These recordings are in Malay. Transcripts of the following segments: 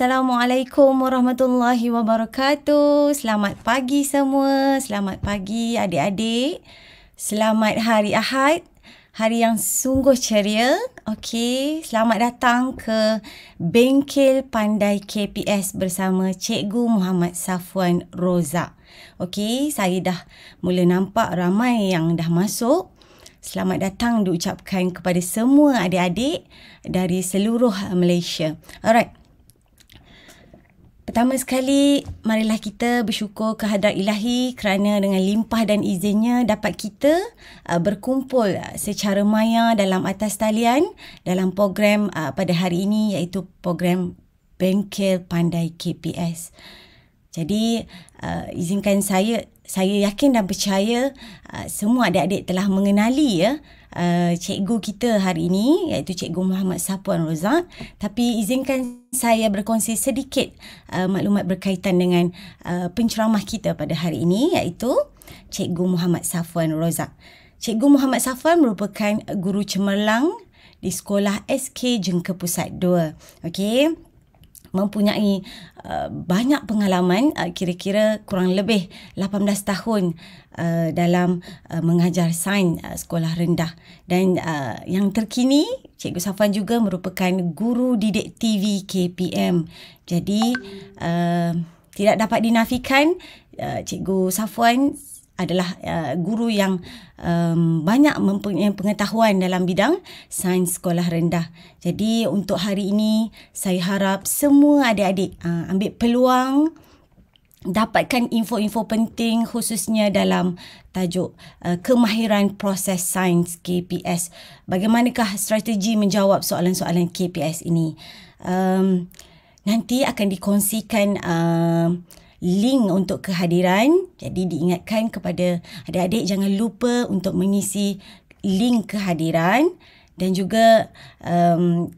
Assalamualaikum warahmatullahi wabarakatuh. Selamat pagi semua. Selamat pagi adik-adik. Selamat hari Ahad. Hari yang sungguh ceria. Okey, selamat datang ke Bengkel Pandai KPS bersama Cikgu Muhammad Safwan Roza. Okey, saya dah mula nampak ramai yang dah masuk. Selamat datang diucapkan kepada semua adik-adik dari seluruh Malaysia. Alright. Pertama sekali, marilah kita bersyukur kehadrat ilahi kerana dengan limpah dan izinnya dapat kita uh, berkumpul uh, secara maya dalam atas talian dalam program uh, pada hari ini iaitu program Bengkel Pandai KPS. Jadi, uh, izinkan saya, saya yakin dan percaya uh, semua adik-adik telah mengenali ya uh, uh, cikgu kita hari ini iaitu cikgu Muhammad Sapuan Rozak tapi izinkan saya berkongsi sedikit uh, maklumat berkaitan dengan uh, penceramah kita pada hari ini iaitu cikgu Muhammad Sapuan Rozak. Cikgu Muhammad Sapuan merupakan guru cemerlang di sekolah SK Jengke Pusat 2. Okey mempunyai uh, banyak pengalaman uh, kira-kira kurang lebih 18 tahun Uh, dalam uh, mengajar sains uh, sekolah rendah dan uh, yang terkini Cikgu Safwan juga merupakan guru didik TV KPM. Jadi uh, tidak dapat dinafikan uh, Cikgu Safwan adalah uh, guru yang um, banyak mempunyai pengetahuan dalam bidang sains sekolah rendah. Jadi untuk hari ini saya harap semua adik-adik uh, ambil peluang dapatkan info-info penting khususnya dalam tajuk uh, kemahiran proses sains KPS. Bagaimanakah strategi menjawab soalan-soalan KPS ini? Um, nanti akan dikongsikan uh, link untuk kehadiran. Jadi diingatkan kepada adik-adik jangan lupa untuk mengisi link kehadiran dan juga um,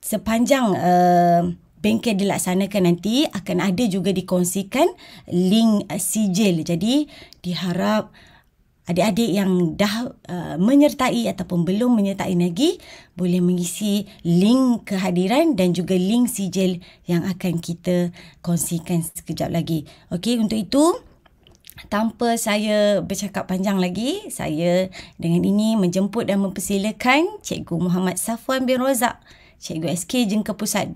sepanjang uh, bengkel dilaksanakan nanti akan ada juga dikongsikan link eh, sijil. Jadi diharap adik-adik yang dah uh, menyertai ataupun belum menyertai lagi boleh mengisi link kehadiran dan juga link sijil yang akan kita kongsikan sekejap lagi. Okey untuk itu tanpa saya bercakap panjang lagi saya dengan ini menjemput dan mempersilakan Cikgu Muhammad Safwan bin Rozak. Cikgu SK ke Pusat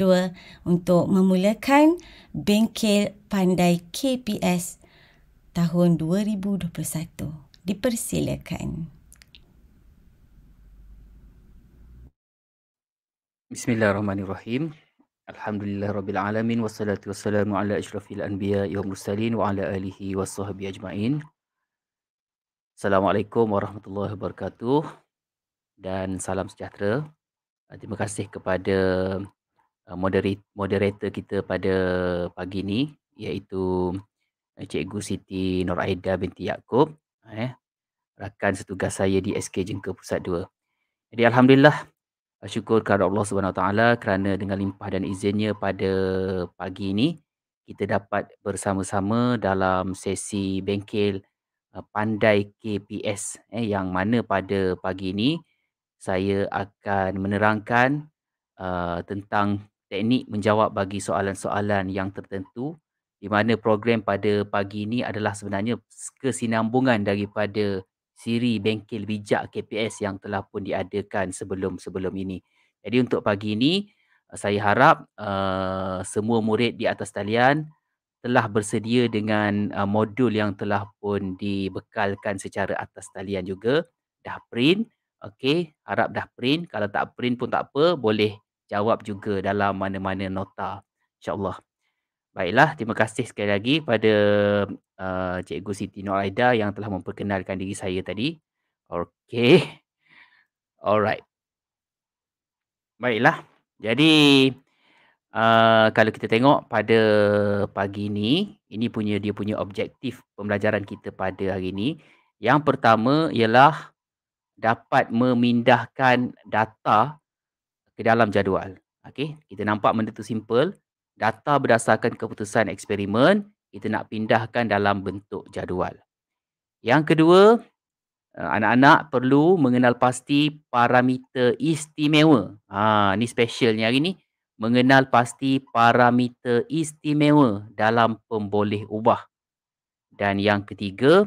2 untuk memulakan bengkel pandai KPS tahun 2021. Dipersilakan. Bismillahirrahmanirrahim. Alhamdulillahirrahmanirrahim. Wassalatu wassalamu ala ashrafil anbiya wa mursalin wa ala alihi wa sahbihi ajma'in. Assalamualaikum warahmatullahi wabarakatuh dan salam sejahtera uh, terima kasih kepada uh, ah, moderate, moderator kita pada pagi ini, iaitu uh, Cikgu Siti Nur Aida binti Yaakob eh, rakan setugas saya di SK Jengka Pusat 2. Jadi Alhamdulillah uh, syukur kepada Allah SWT kerana dengan limpah dan izinnya pada pagi ini, kita dapat bersama-sama dalam sesi bengkel uh, pandai KPS eh, yang mana pada pagi ini saya akan menerangkan uh, tentang teknik menjawab bagi soalan-soalan yang tertentu di mana program pada pagi ini adalah sebenarnya kesinambungan daripada siri bengkel bijak KPS yang telah pun diadakan sebelum-sebelum ini. Jadi untuk pagi ini eh, saya harap uh, semua murid di atas talian telah bersedia dengan uh, modul yang telah pun dibekalkan secara atas talian juga dah print Okey, harap dah print. Kalau tak print pun tak apa, boleh jawab juga dalam mana-mana nota. InsyaAllah. Baiklah, terima kasih sekali lagi pada uh, Cikgu Siti Noraida yang telah memperkenalkan diri saya tadi. Okey. Alright. Baiklah. Jadi, uh, kalau kita tengok pada pagi ini, ini punya dia punya objektif pembelajaran kita pada hari ini. Yang pertama ialah dapat memindahkan data ke dalam jadual. Okey, kita nampak benda tu simple. Data berdasarkan keputusan eksperimen, kita nak pindahkan dalam bentuk jadual. Yang kedua, eh, anak-anak perlu mengenal pasti parameter istimewa. Ha, ni specialnya hari ni. Mengenal pasti parameter istimewa dalam pemboleh ubah. Dan yang ketiga,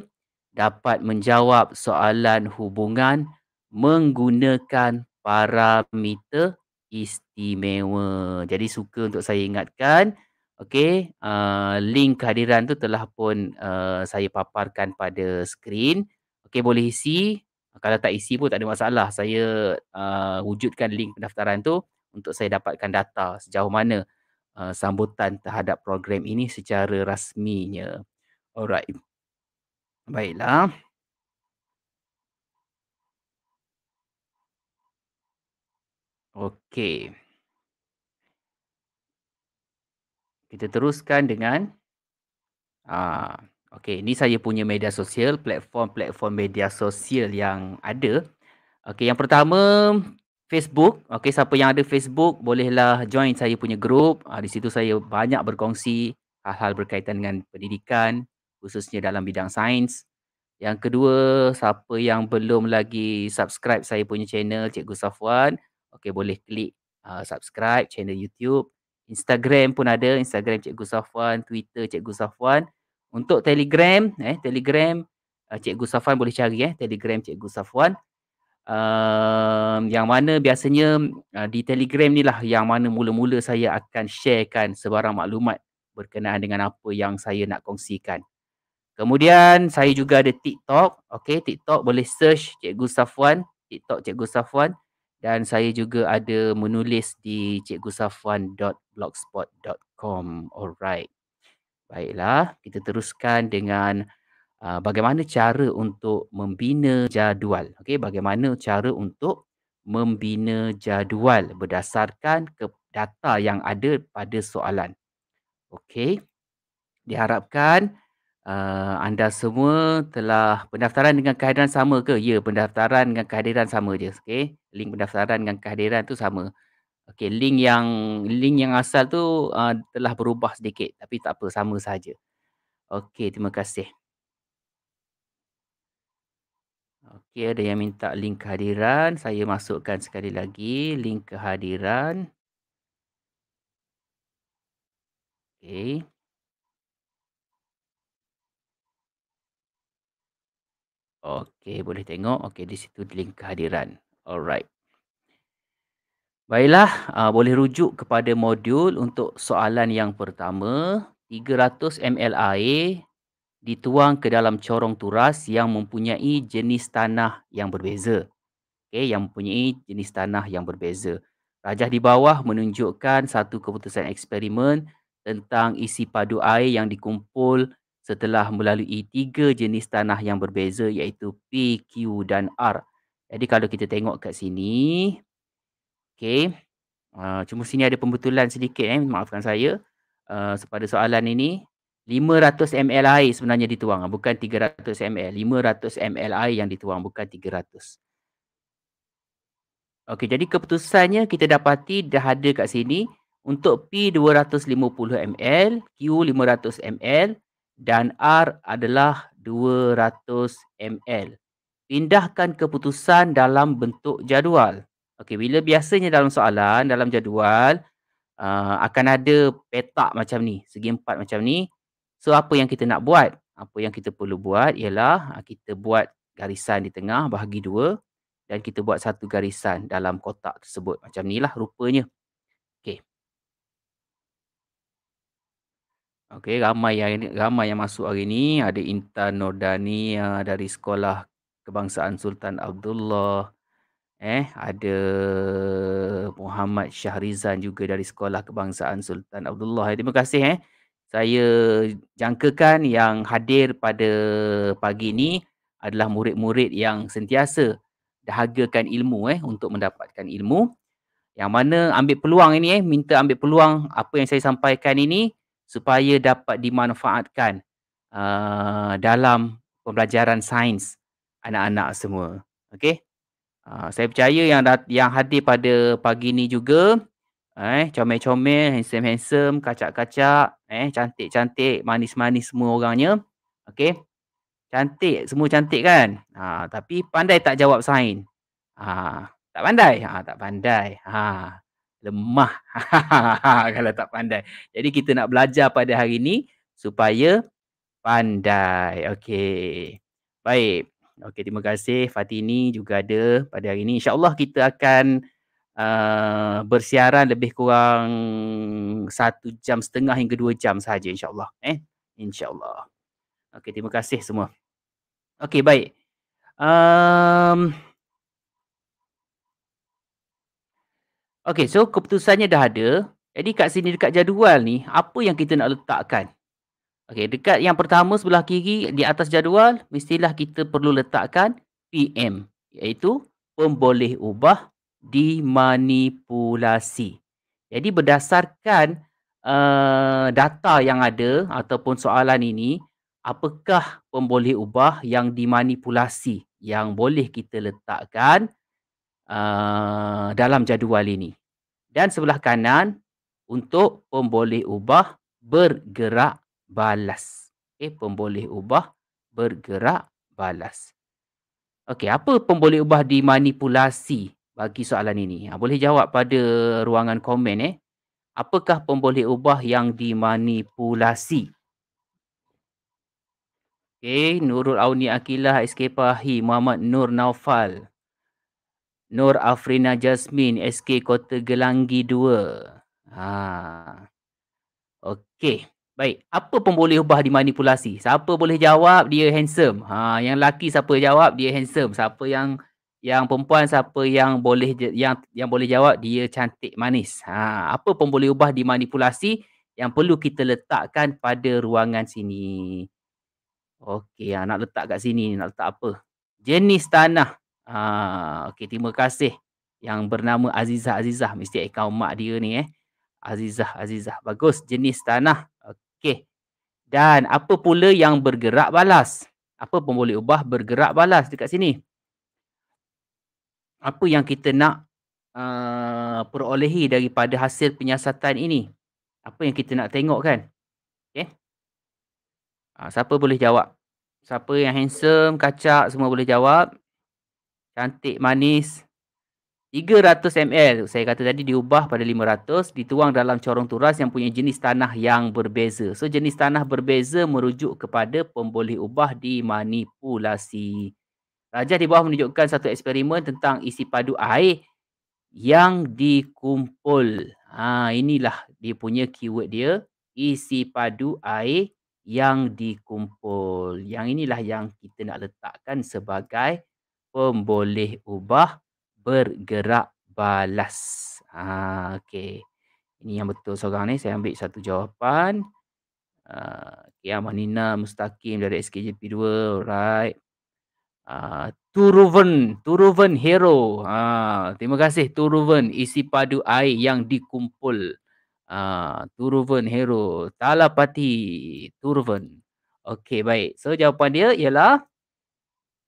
dapat menjawab soalan hubungan menggunakan parameter istimewa. Jadi suka untuk saya ingatkan, okey, uh, link kehadiran tu telah pun uh, saya paparkan pada skrin. Okey, boleh isi. Kalau tak isi pun tak ada masalah. Saya uh, wujudkan link pendaftaran tu untuk saya dapatkan data sejauh mana uh, sambutan terhadap program ini secara rasminya. Alright. Baiklah. Okey. Kita teruskan dengan aa, ah, Okay, ini saya punya media sosial Platform-platform media sosial yang ada Okey, yang pertama Facebook Okey, siapa yang ada Facebook Bolehlah join saya punya group. aa, ah, Di situ saya banyak berkongsi Hal-hal berkaitan dengan pendidikan khususnya dalam bidang sains. Yang kedua, siapa yang belum lagi subscribe saya punya channel Cikgu Safwan, okey boleh klik uh, subscribe channel YouTube. Instagram pun ada, Instagram Cikgu Safwan, Twitter Cikgu Safwan. Untuk Telegram, eh Telegram uh, Cikgu Safwan boleh cari eh Telegram Cikgu Safwan. Uh, yang mana biasanya uh, di Telegram ni lah yang mana mula-mula saya akan sharekan sebarang maklumat berkenaan dengan apa yang saya nak kongsikan. Kemudian saya juga ada TikTok. Okay, TikTok boleh search Cikgu Safwan. TikTok Cikgu Safwan. Dan saya juga ada menulis di cikgusafwan.blogspot.com. Alright. Baiklah, kita teruskan dengan uh, bagaimana cara untuk membina jadual. Okay, bagaimana cara untuk membina jadual berdasarkan ke data yang ada pada soalan. Okay. Diharapkan uh, anda semua telah pendaftaran dengan kehadiran sama ke? Ya, pendaftaran dengan kehadiran sama je. Okay. Link pendaftaran dengan kehadiran tu sama. Okay, link yang link yang asal tu uh, telah berubah sedikit tapi tak apa sama saja. Okay, terima kasih. Okay, ada yang minta link kehadiran. Saya masukkan sekali lagi link kehadiran. Okay. Okey, boleh tengok. Okey, di situ link kehadiran. Alright. Baiklah, uh, boleh rujuk kepada modul untuk soalan yang pertama. 300 ml air dituang ke dalam corong turas yang mempunyai jenis tanah yang berbeza. Okey, yang mempunyai jenis tanah yang berbeza. Rajah di bawah menunjukkan satu keputusan eksperimen tentang isi padu air yang dikumpul setelah melalui tiga jenis tanah yang berbeza iaitu P, Q dan R. Jadi kalau kita tengok kat sini, okay, uh, ah, cuma sini ada pembetulan sedikit eh, maafkan saya. Uh, ah, sepada soalan ini, 500 ml air sebenarnya dituang, ah, bukan 300 ml. 500 ml air yang dituang, bukan 300. Okay, jadi keputusannya kita dapati dah ada kat sini untuk P 250 ml, Q 500 ml, dan R adalah 200 ml. Pindahkan keputusan dalam bentuk jadual. Okey, bila biasanya dalam soalan, dalam jadual, uh, akan ada petak macam ni, segi empat macam ni. So, apa yang kita nak buat? Apa yang kita perlu buat ialah uh, kita buat garisan di tengah bahagi dua dan kita buat satu garisan dalam kotak tersebut. Macam ni lah rupanya. Okey, ramai yang ramai yang masuk hari ni. Ada Intan Nordani eh, dari Sekolah Kebangsaan Sultan Abdullah. Eh, ada Muhammad Syahrizan juga dari Sekolah Kebangsaan Sultan Abdullah. Eh, terima kasih eh. Saya jangkakan yang hadir pada pagi ni adalah murid-murid yang sentiasa dahagakan ilmu eh untuk mendapatkan ilmu. Yang mana ambil peluang ini eh minta ambil peluang apa yang saya sampaikan ini supaya dapat dimanfaatkan uh, dalam pembelajaran sains anak-anak semua. Okey. Uh, saya percaya yang dat- yang hadir pada pagi ni juga eh comel-comel, handsome-handsome, kacak-kacak, eh cantik-cantik, manis-manis semua orangnya. Okey. Cantik, semua cantik kan? Ha, tapi pandai tak jawab sains. Ha, tak pandai. Ha, tak pandai. Ha lemah kalau tak pandai. Jadi kita nak belajar pada hari ini supaya pandai. Okey. Baik. Okey, terima kasih Fatini juga ada pada hari ini. insya Allah kita akan uh, bersiaran lebih kurang satu jam setengah hingga dua jam sahaja insyaAllah. Eh? InsyaAllah. Okey, terima kasih semua. Okey, baik. Um, Okay, so keputusannya dah ada. Jadi kat sini dekat jadual ni, apa yang kita nak letakkan? Okay, dekat yang pertama sebelah kiri di atas jadual, mestilah kita perlu letakkan PM. Iaitu pemboleh ubah dimanipulasi. Jadi berdasarkan uh, data yang ada ataupun soalan ini, apakah pemboleh ubah yang dimanipulasi yang boleh kita letakkan? uh, dalam jadual ini. Dan sebelah kanan untuk pemboleh ubah bergerak balas. Okay, pemboleh ubah bergerak balas. Okey, apa pemboleh ubah dimanipulasi bagi soalan ini? Ha, boleh jawab pada ruangan komen eh. Apakah pemboleh ubah yang dimanipulasi? Okey, Nurul Auni Akilah, SK Pahi, Muhammad Nur Naufal. Nur Afrina Jasmine SK Kota Gelanggi 2. Ha. Okey. Baik, apa pun boleh ubah dimanipulasi. Siapa boleh jawab dia handsome. Ha, yang laki siapa jawab dia handsome. Siapa yang yang perempuan siapa yang boleh yang yang boleh jawab dia cantik manis. Ha, apa pun boleh ubah dimanipulasi yang perlu kita letakkan pada ruangan sini. Okey, ha, nak letak kat sini, nak letak apa? Jenis tanah. Ah, okay, terima kasih yang bernama Aziza Aziza mesti akaun mak dia ni eh. Aziza Aziza bagus jenis tanah. Okey. Dan apa pula yang bergerak balas? Apa pun boleh ubah bergerak balas dekat sini. Apa yang kita nak uh, perolehi daripada hasil penyiasatan ini? Apa yang kita nak tengok kan? Okey. Uh, ah, siapa boleh jawab? Siapa yang handsome, kacak semua boleh jawab cantik manis 300 ml saya kata tadi diubah pada 500 dituang dalam corong turas yang punya jenis tanah yang berbeza. So jenis tanah berbeza merujuk kepada pemboleh ubah di manipulasi. Rajah di bawah menunjukkan satu eksperimen tentang isi padu air yang dikumpul. Ha, inilah dia punya keyword dia. Isi padu air yang dikumpul. Yang inilah yang kita nak letakkan sebagai pemboleh ubah bergerak balas. Ha, okey. Ini yang betul seorang ni. Saya ambil satu jawapan. Uh, ah, ya, Manina Mustaqim dari SKJP2. Alright. Uh, Turuven. Turuven Hero. Uh, terima kasih Turuven. Isi padu air yang dikumpul. Uh, Turuven Hero. Talapati. Turuven. Okey, baik. So, jawapan dia ialah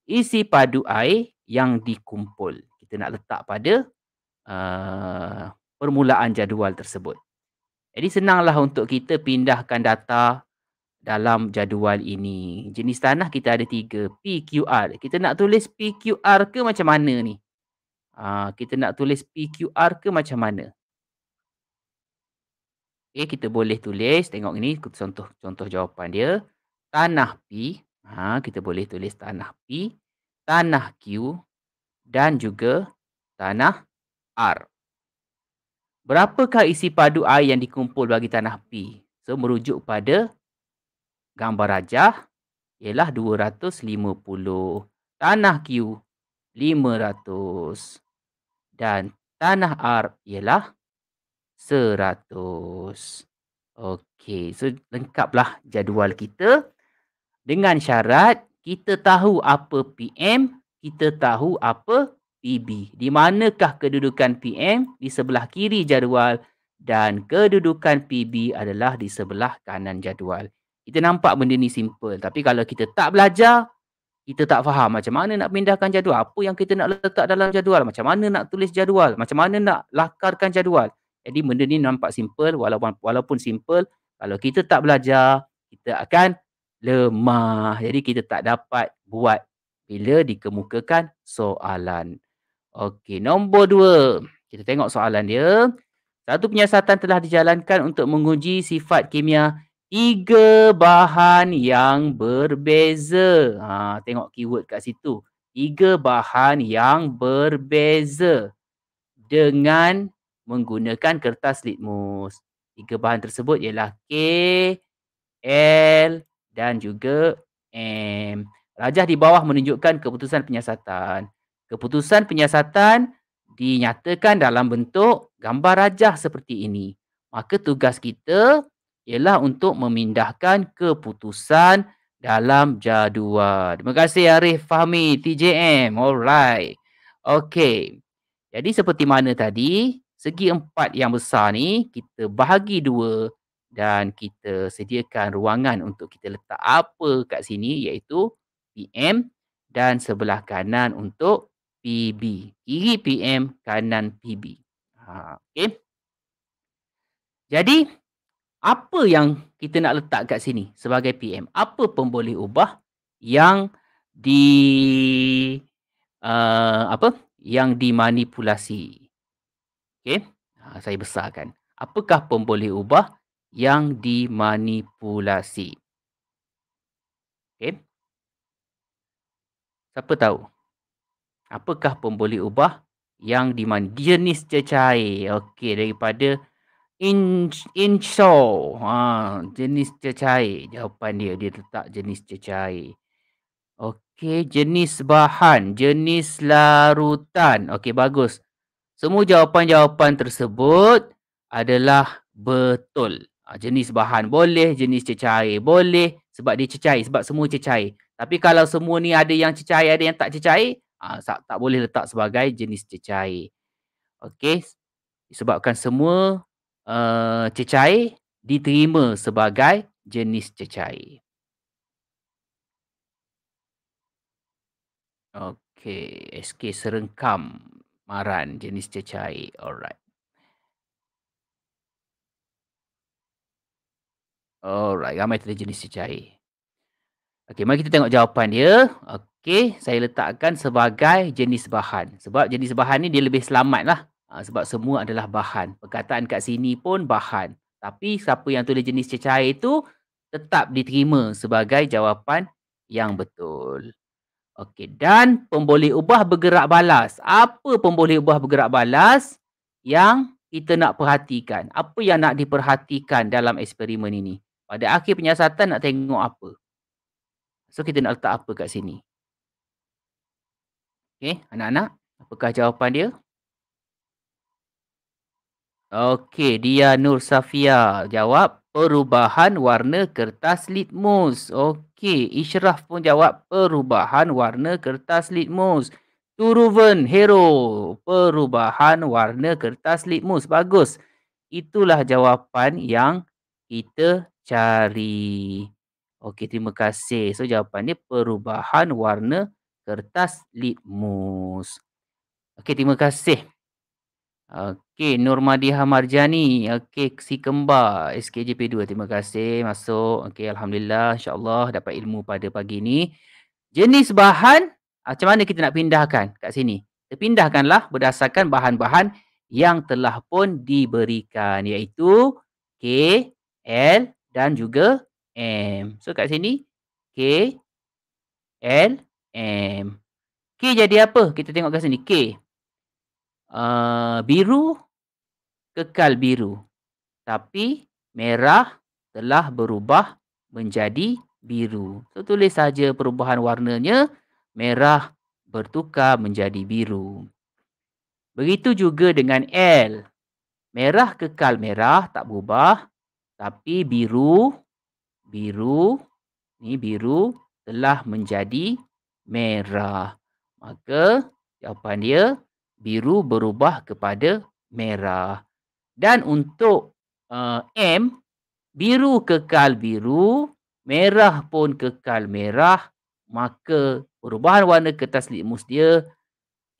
isi padu air yang dikumpul. Kita nak letak pada uh, permulaan jadual tersebut. Jadi senanglah untuk kita pindahkan data dalam jadual ini. Jenis tanah kita ada tiga. PQR. Kita nak tulis PQR ke macam mana ni? Uh, kita nak tulis PQR ke macam mana? Okay, kita boleh tulis. Tengok ini contoh, contoh jawapan dia. Tanah P. Ha, kita boleh tulis tanah P, tanah Q dan juga tanah R. Berapakah isi padu air yang dikumpul bagi tanah P? So, merujuk pada gambar rajah ialah 250. Tanah Q 500. Dan tanah R ialah 100. Okey, so lengkaplah jadual kita dengan syarat kita tahu apa PM, kita tahu apa PB. Di manakah kedudukan PM di sebelah kiri jadual dan kedudukan PB adalah di sebelah kanan jadual. Kita nampak benda ni simple tapi kalau kita tak belajar, kita tak faham macam mana nak pindahkan jadual, apa yang kita nak letak dalam jadual, macam mana nak tulis jadual, macam mana nak lakarkan jadual. Jadi benda ni nampak simple walaupun walaupun simple kalau kita tak belajar kita akan lemah. Jadi kita tak dapat buat bila dikemukakan soalan. Okey, nombor dua. Kita tengok soalan dia. Satu penyiasatan telah dijalankan untuk menguji sifat kimia tiga bahan yang berbeza. Ha, tengok keyword kat situ. Tiga bahan yang berbeza dengan menggunakan kertas litmus. Tiga bahan tersebut ialah K, L, dan juga M. Rajah di bawah menunjukkan keputusan penyiasatan. Keputusan penyiasatan dinyatakan dalam bentuk gambar rajah seperti ini. Maka tugas kita ialah untuk memindahkan keputusan dalam jadual. Terima kasih Arif Fahmi, TJM. Alright. Okay. Jadi seperti mana tadi, segi empat yang besar ni kita bahagi dua dan kita sediakan ruangan untuk kita letak apa kat sini iaitu PM dan sebelah kanan untuk PB. Kiri PM, kanan PB. Ha, okay. Jadi, apa yang kita nak letak kat sini sebagai PM? Apa pemboleh ubah yang di uh, apa yang dimanipulasi? Okay. Ha, saya besarkan. Apakah pemboleh ubah yang dimanipulasi. Okey. Siapa tahu? Apakah pemboleh ubah yang diman jenis cecair? Okey, daripada inch inso. Ha, jenis cecair. Jawapan dia dia letak jenis cecair. Okey, jenis bahan, jenis larutan. Okey, bagus. Semua jawapan-jawapan tersebut adalah betul. Ha, jenis bahan boleh, jenis cecair boleh sebab dia cecair, sebab semua cecair. Tapi kalau semua ni ada yang cecair, ada yang tak cecair, ha, tak boleh letak sebagai jenis cecair. Okey, sebabkan semua uh, cecair diterima sebagai jenis cecair. Okey, SK serengkam maran jenis cecair. Alright. Alright, ramai tadi jenis cecair. Okay, mari kita tengok jawapan dia. Okay, saya letakkan sebagai jenis bahan. Sebab jenis bahan ni dia lebih selamat lah. Ha, sebab semua adalah bahan. Perkataan kat sini pun bahan. Tapi siapa yang tulis jenis cecair itu tetap diterima sebagai jawapan yang betul. Okay, dan pemboleh ubah bergerak balas. Apa pemboleh ubah bergerak balas yang kita nak perhatikan? Apa yang nak diperhatikan dalam eksperimen ini? Pada akhir penyiasatan nak tengok apa. So kita nak letak apa kat sini. Okay, anak-anak. Apakah jawapan dia? Okay, dia Nur Safia jawab perubahan warna kertas litmus. Okay, Ishraf pun jawab perubahan warna kertas litmus. Turuven Hero, perubahan warna kertas litmus. Bagus. Itulah jawapan yang kita cari. Okey, terima kasih. So, jawapan dia perubahan warna kertas litmus. Okey, terima kasih. Okey, Nurmadi Hamarjani. Okey, si kembar SKJP2. Terima kasih masuk. Okey, Alhamdulillah. InsyaAllah dapat ilmu pada pagi ni. Jenis bahan, ah, macam mana kita nak pindahkan kat sini? pindahkanlah berdasarkan bahan-bahan yang telah pun diberikan. Iaitu K, L, dan juga M. So kat sini K, L, M. K jadi apa? Kita tengok kat sini. K. Uh, biru kekal biru. Tapi merah telah berubah menjadi biru. So tulis saja perubahan warnanya. Merah bertukar menjadi biru. Begitu juga dengan L. Merah kekal merah tak berubah tapi biru biru ni biru telah menjadi merah maka jawapan dia biru berubah kepada merah dan untuk uh, m biru kekal biru merah pun kekal merah maka perubahan warna kertas litmus dia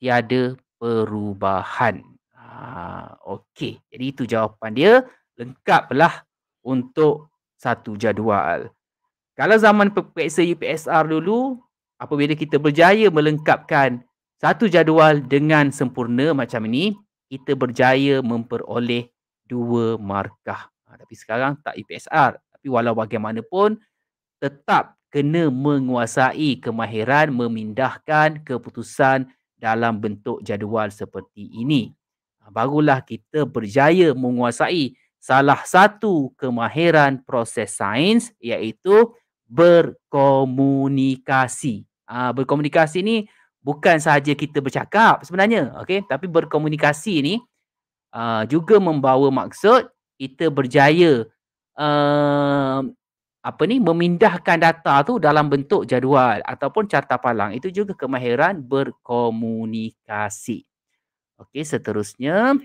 tiada perubahan ha okey jadi itu jawapan dia lengkaplah untuk satu jadual. Kalau zaman periksa UPSR dulu, apabila kita berjaya melengkapkan satu jadual dengan sempurna macam ini, kita berjaya memperoleh dua markah. Ha, tapi sekarang tak UPSR. Tapi walau bagaimanapun, tetap kena menguasai kemahiran memindahkan keputusan dalam bentuk jadual seperti ini. Ha, barulah kita berjaya menguasai salah satu kemahiran proses sains iaitu berkomunikasi. Uh, berkomunikasi ni bukan sahaja kita bercakap sebenarnya, okay? tapi berkomunikasi ni uh, juga membawa maksud kita berjaya uh, apa ni memindahkan data tu dalam bentuk jadual ataupun carta palang itu juga kemahiran berkomunikasi. Okey, seterusnya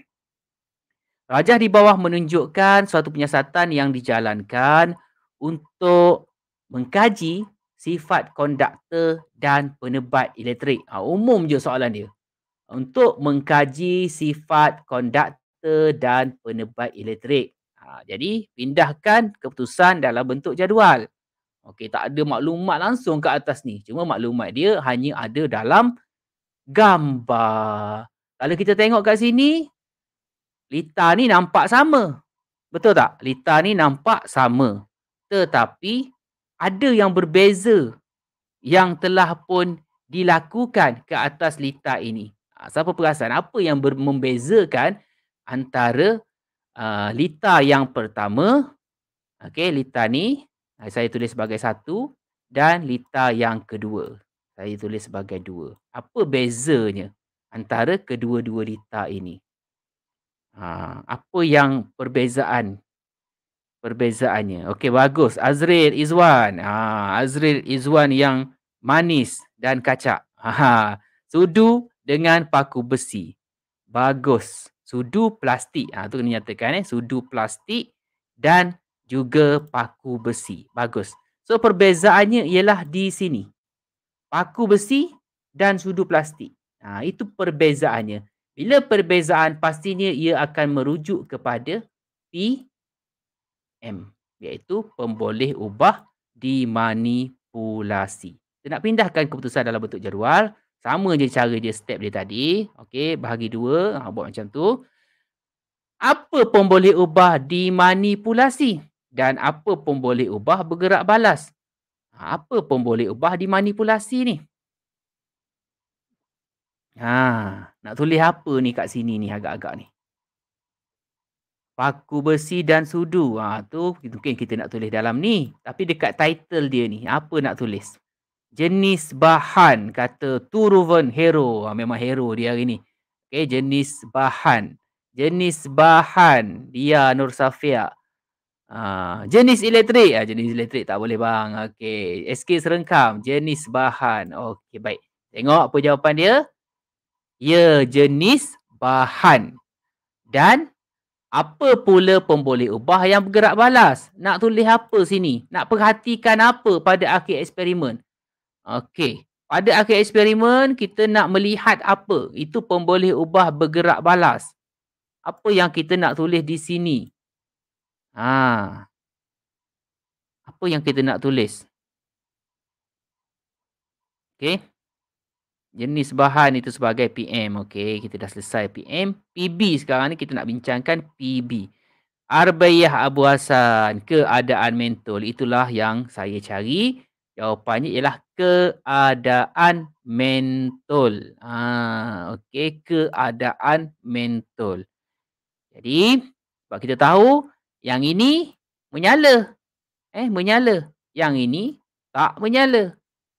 Rajah di bawah menunjukkan suatu penyiasatan yang dijalankan untuk mengkaji sifat konduktor dan penebat elektrik. Ha, umum je soalan dia. Untuk mengkaji sifat konduktor dan penebat elektrik. Ha, jadi pindahkan keputusan dalam bentuk jadual. Okey, tak ada maklumat langsung ke atas ni. Cuma maklumat dia hanya ada dalam gambar. Kalau kita tengok kat sini, Lita ni nampak sama. Betul tak? Lita ni nampak sama. Tetapi ada yang berbeza yang telah pun dilakukan ke atas lita ini. Ha, siapa perasan apa yang ber- membezakan antara uh, lita yang pertama, okey lita ni ha, saya tulis sebagai satu dan lita yang kedua. Saya tulis sebagai dua. Apa bezanya antara kedua-dua lita ini? Ha, apa yang perbezaan perbezaannya. Okey bagus. Azril Izwan. Ha, Azril Izwan yang manis dan kacak. Ha, ha. sudu dengan paku besi. Bagus. Sudu plastik. Ha, tu kena nyatakan eh. Sudu plastik dan juga paku besi. Bagus. So perbezaannya ialah di sini. Paku besi dan sudu plastik. Ha, itu perbezaannya. Bila perbezaan pastinya ia akan merujuk kepada PM iaitu pemboleh ubah dimanipulasi. Kita nak pindahkan keputusan dalam bentuk jadual. Sama je cara dia step dia tadi. Okey, bahagi dua. Ha, buat macam tu. Apa pemboleh ubah dimanipulasi? Dan apa pemboleh ubah bergerak balas? Ha, apa pemboleh ubah dimanipulasi ni? Ha, nak tulis apa ni kat sini ni agak-agak ni? Paku besi dan sudu. Ha, tu mungkin kita nak tulis dalam ni. Tapi dekat title dia ni, apa nak tulis? Jenis bahan, kata Turuven Hero. Ha, memang hero dia hari ni. Okay, jenis bahan. Jenis bahan, dia Nur Safia. Ha, jenis elektrik. Ha, jenis elektrik tak boleh bang. Okay, SK serengkam. Jenis bahan. Okay, baik. Tengok apa jawapan dia. Ya jenis bahan dan apa pula pemboleh ubah yang bergerak balas? Nak tulis apa sini? Nak perhatikan apa pada akhir eksperimen? Okey. Pada akhir eksperimen, kita nak melihat apa? Itu pemboleh ubah bergerak balas. Apa yang kita nak tulis di sini? Ha. Apa yang kita nak tulis? Okey jenis bahan itu sebagai PM. Okey, kita dah selesai PM. PB sekarang ni kita nak bincangkan PB. Arbayah Abu Hassan, keadaan mentol. Itulah yang saya cari. Jawapannya ialah keadaan mentol. Ha, Okey, keadaan mentol. Jadi, sebab kita tahu yang ini menyala. Eh, menyala. Yang ini tak menyala.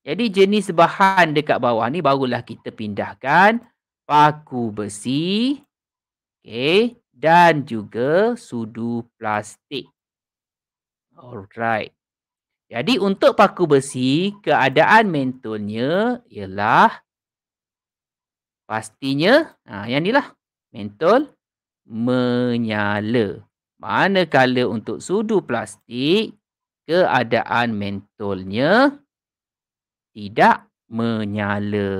Jadi jenis bahan dekat bawah ni barulah kita pindahkan paku besi okay, dan juga sudu plastik. Alright. Jadi untuk paku besi, keadaan mentolnya ialah pastinya ha, yang ni lah, mentol menyala. Manakala untuk sudu plastik, keadaan mentolnya menyala tidak menyala.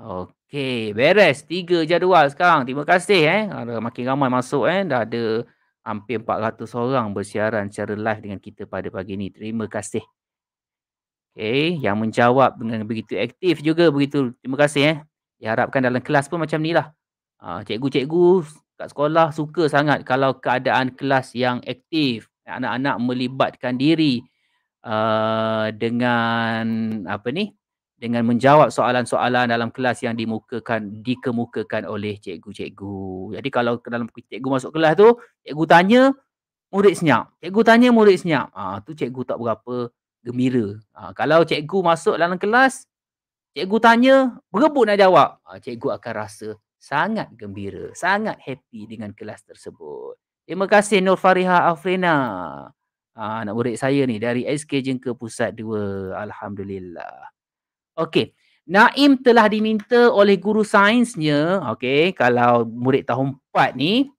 Okey, beres tiga jadual sekarang. Terima kasih eh. Ada makin ramai masuk eh. Dah ada hampir 400 orang bersiaran secara live dengan kita pada pagi ini. Terima kasih. Okey, yang menjawab dengan begitu aktif juga begitu. Terima kasih eh. Diharapkan dalam kelas pun macam ni lah. Uh, cikgu-cikgu kat sekolah suka sangat kalau keadaan kelas yang aktif. Anak-anak melibatkan diri. Uh, dengan apa ni dengan menjawab soalan-soalan dalam kelas yang dimukakan dikemukakan oleh cikgu-cikgu. Jadi kalau ke dalam cikgu masuk kelas tu, cikgu tanya murid senyap. Cikgu tanya murid senyap. Ah ha, tu cikgu tak berapa gembira. Ha, kalau cikgu masuk dalam kelas, cikgu tanya berebut nak jawab. Ha, cikgu akan rasa sangat gembira, sangat happy dengan kelas tersebut. Terima kasih Nur Fariha Afrina uh, ah, anak murid saya ni dari SK Jengke Pusat 2. Alhamdulillah. Okey. Naim telah diminta oleh guru sainsnya, okey, kalau murid tahun 4 ni,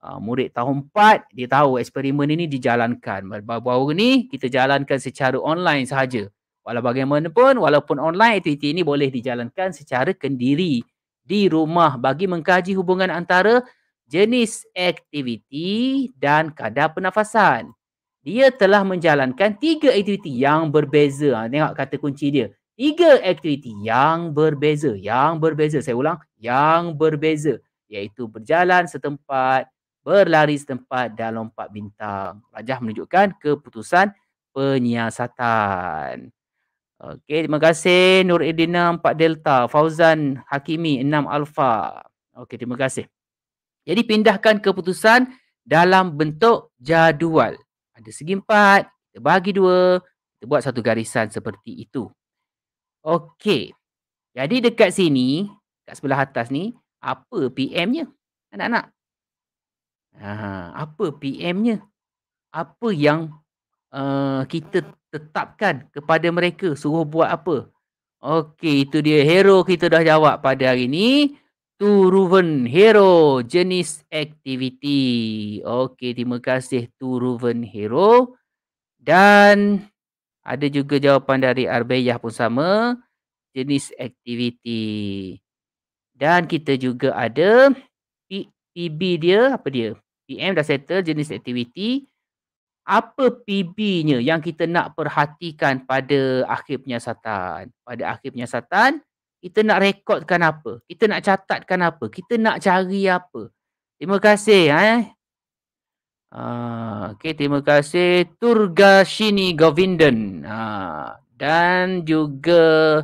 uh, murid tahun 4 dia tahu eksperimen ini dijalankan. Baru-baru ni kita jalankan secara online sahaja. Walau bagaimanapun, walaupun online aktiviti ini boleh dijalankan secara kendiri di rumah bagi mengkaji hubungan antara jenis aktiviti dan kadar pernafasan dia telah menjalankan tiga aktiviti yang berbeza. Ha, tengok kata kunci dia. Tiga aktiviti yang berbeza. Yang berbeza. Saya ulang. Yang berbeza. Iaitu berjalan setempat, berlari setempat dan lompat bintang. Rajah menunjukkan keputusan penyiasatan. Okey, terima kasih Nur Edina 4 Delta, Fauzan Hakimi 6 Alpha. Okey, terima kasih. Jadi pindahkan keputusan dalam bentuk jadual ada segi empat, kita bagi dua, kita buat satu garisan seperti itu. Okey. Jadi dekat sini, kat sebelah atas ni, apa PM-nya? Anak-anak. apa PM-nya? Apa yang uh, kita tetapkan kepada mereka suruh buat apa? Okey, itu dia hero kita dah jawab pada hari ini. Turuven Hero jenis aktiviti. Okey, terima kasih Turuven Hero. Dan ada juga jawapan dari Arbeyah pun sama. Jenis aktiviti. Dan kita juga ada P PB dia. Apa dia? PM dah settle jenis aktiviti. Apa PB-nya yang kita nak perhatikan pada akhir penyiasatan? Pada akhir penyiasatan, kita nak rekodkan apa, kita nak catatkan apa, kita nak cari apa. Terima kasih eh. Uh, ah, okay, terima kasih Turgashini Govindan uh, Dan juga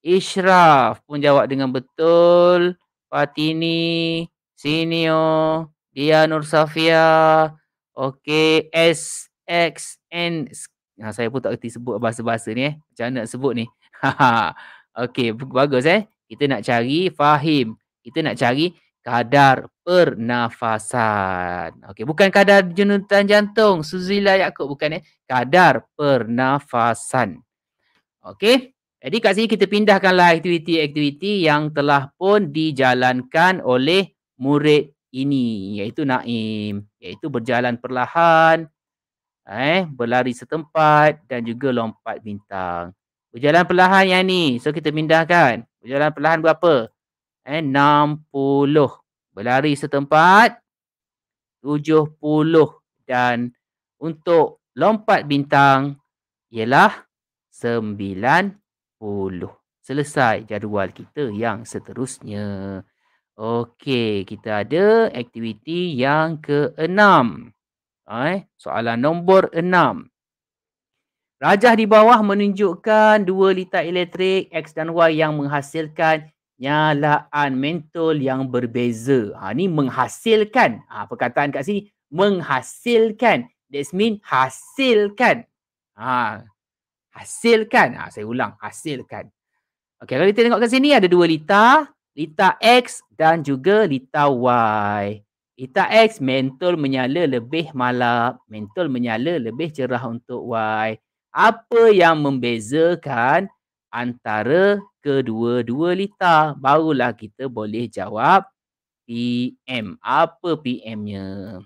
Ishraf pun jawab dengan betul Fatini Sinio Dia Nur Safia Okay SXN nah, Saya pun tak kerti sebut bahasa-bahasa ni eh Macam mana nak sebut ni ha, ha. Okey, bagus eh. Kita nak cari fahim. Kita nak cari kadar pernafasan. Okey, bukan kadar jenutan jantung. Suzila Yakub bukan eh. Kadar pernafasan. Okey. Jadi kat sini kita pindahkanlah aktiviti-aktiviti yang telah pun dijalankan oleh murid ini iaitu Naim. Iaitu berjalan perlahan, eh, berlari setempat dan juga lompat bintang. Berjalan perlahan yang ni. So kita pindahkan. Berjalan perlahan berapa? Eh, puluh, Berlari setempat. tujuh puluh Dan untuk lompat bintang ialah sembilan puluh. Selesai jadual kita yang seterusnya. Okey, kita ada aktiviti yang keenam. Eh, soalan nombor enam. Rajah di bawah menunjukkan dua litar elektrik X dan Y yang menghasilkan nyalaan mentol yang berbeza. Ha, ni menghasilkan. Ha, perkataan kat sini, menghasilkan. That's mean hasilkan. Ha, hasilkan. Ha, saya ulang, hasilkan. Okay kalau kita tengok kat sini ada dua litar. Litar X dan juga litar Y. Litar X, mentol menyala lebih malap. Mentol menyala lebih cerah untuk Y apa yang membezakan antara kedua-dua lita barulah kita boleh jawab PM apa PM-nya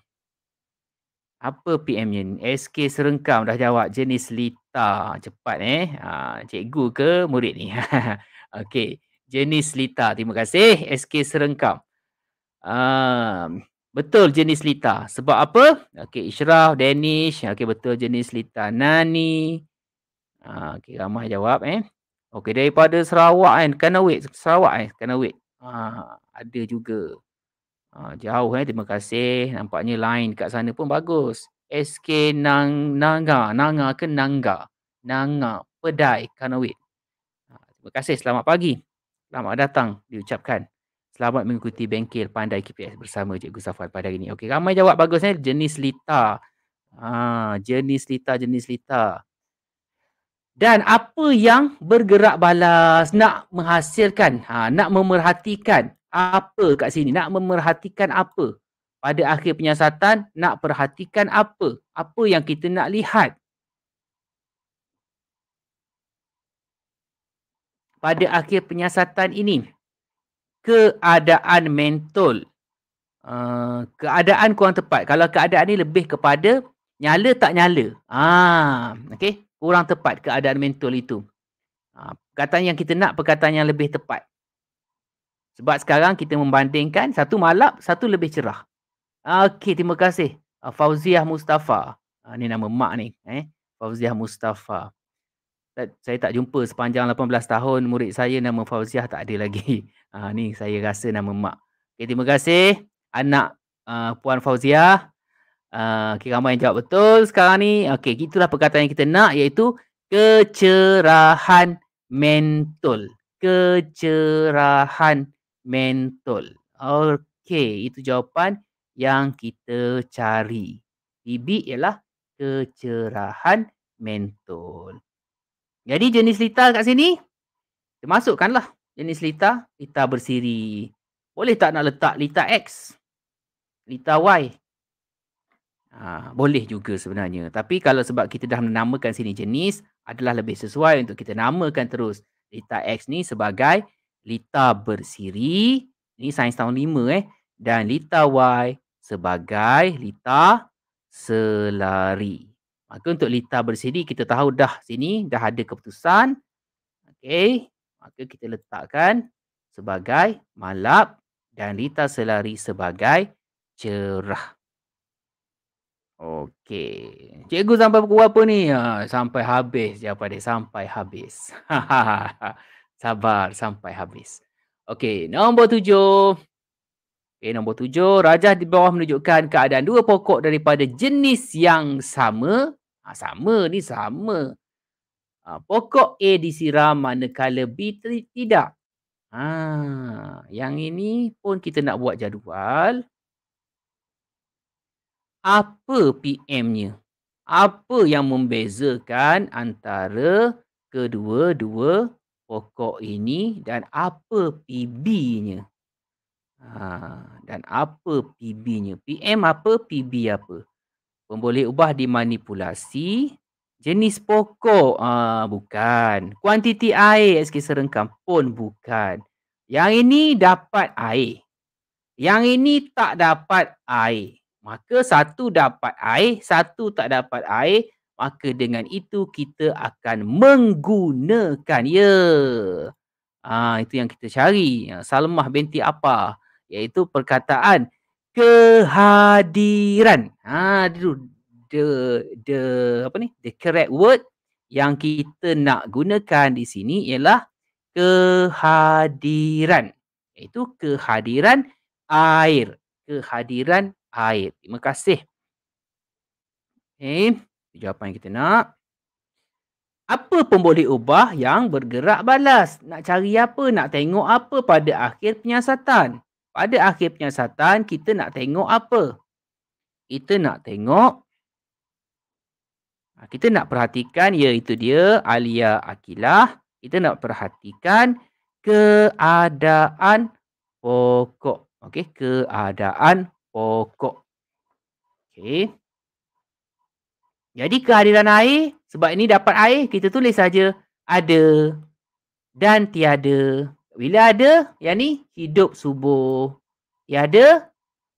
apa PM-nya SK serengkam dah jawab jenis lita cepat eh ha, cikgu ke murid ni okey jenis lita terima kasih SK serengkam um, Betul jenis Lita. Sebab apa? Okey, Israf, Danish. Okey, betul jenis Lita. Nani. Ha, okey, ramai jawab eh. Okey, daripada Sarawak kan. Kanawit. Sarawak eh. Kanawit. Ha, ada juga. Ha, jauh eh. Terima kasih. Nampaknya line kat sana pun bagus. SK Nang Nanga. Nanga ke Nangga? Nanga. Pedai. Kanawit. Ha, terima kasih. Selamat pagi. Selamat datang diucapkan. Selamat mengikuti bengkel pandai KPS bersama Cikgu Safwan pada hari ini. Okey, ramai jawab bagus eh. Jenis lita. Ha, jenis lita, jenis lita. Dan apa yang bergerak balas nak menghasilkan, ha, nak memerhatikan apa kat sini? Nak memerhatikan apa? Pada akhir penyiasatan, nak perhatikan apa? Apa yang kita nak lihat? Pada akhir penyiasatan ini, keadaan mental. Uh, keadaan kurang tepat. Kalau keadaan ni lebih kepada nyala tak nyala. Ah, okey. Kurang tepat keadaan mental itu. Ah, perkataan yang kita nak perkataan yang lebih tepat. Sebab sekarang kita membandingkan satu malap, satu lebih cerah. Ah, okey, terima kasih. Uh, Fauziah Mustafa. Uh, ni nama mak ni, eh. Fauziah Mustafa saya tak jumpa sepanjang 18 tahun murid saya nama Fauziah tak ada lagi. Ha, ni saya rasa nama mak. Okay, terima kasih anak uh, Puan Fauziah. Uh, ah, okay, ramai yang jawab betul sekarang ni. Okay, itulah perkataan yang kita nak iaitu kecerahan mental. Kecerahan mental. Okay, itu jawapan yang kita cari. Bibik ialah kecerahan mental. Jadi jenis lita kat sini, lah jenis lita lita bersiri. Boleh tak nak letak lita X? lita Y? Ha, boleh juga sebenarnya. Tapi kalau sebab kita dah menamakan sini jenis, adalah lebih sesuai untuk kita namakan terus lita X ni sebagai lita bersiri. Ni sains tahun 5 eh. Dan lita Y sebagai lita selari. Maka untuk litar bersiri kita tahu dah sini dah ada keputusan. Okey. Maka kita letakkan sebagai malap dan lita selari sebagai cerah. Okey. Cikgu sampai pukul apa ni? Ha, sampai habis je apa dia? Sampai habis. Sabar sampai habis. Okey. Nombor tujuh. Okay, nombor tujuh, rajah di bawah menunjukkan keadaan dua pokok daripada jenis yang sama. Ha, sama ni sama. Ha, pokok A disiram manakala B tidak. Ha, yang ini pun kita nak buat jadual. Apa PM-nya? Apa yang membezakan antara kedua-dua pokok ini dan apa PB-nya? Ha, dan apa PB-nya? PM apa? PB apa? Pemboleh ubah dimanipulasi. Jenis pokok? Ha, bukan. Kuantiti air SK Serengkam pun bukan. Yang ini dapat air. Yang ini tak dapat air. Maka satu dapat air, satu tak dapat air. Maka dengan itu kita akan menggunakan. Ya. Ha, itu yang kita cari. Salmah binti apa? Apa? iaitu perkataan kehadiran. Ha itu the the apa ni? the correct word yang kita nak gunakan di sini ialah kehadiran. Itu kehadiran air. Kehadiran air. Terima kasih. Okey, jawapan yang kita nak. Apa pemboleh ubah yang bergerak balas? Nak cari apa? Nak tengok apa pada akhir penyiasatan? pada akhir penyiasatan kita nak tengok apa? Kita nak tengok ha, kita nak perhatikan ya itu dia alia akilah. Kita nak perhatikan keadaan pokok. Okey, keadaan pokok. Okey. Jadi kehadiran air sebab ini dapat air kita tulis saja ada dan tiada. Bila ada, yang ni hidup subuh. Yang ada,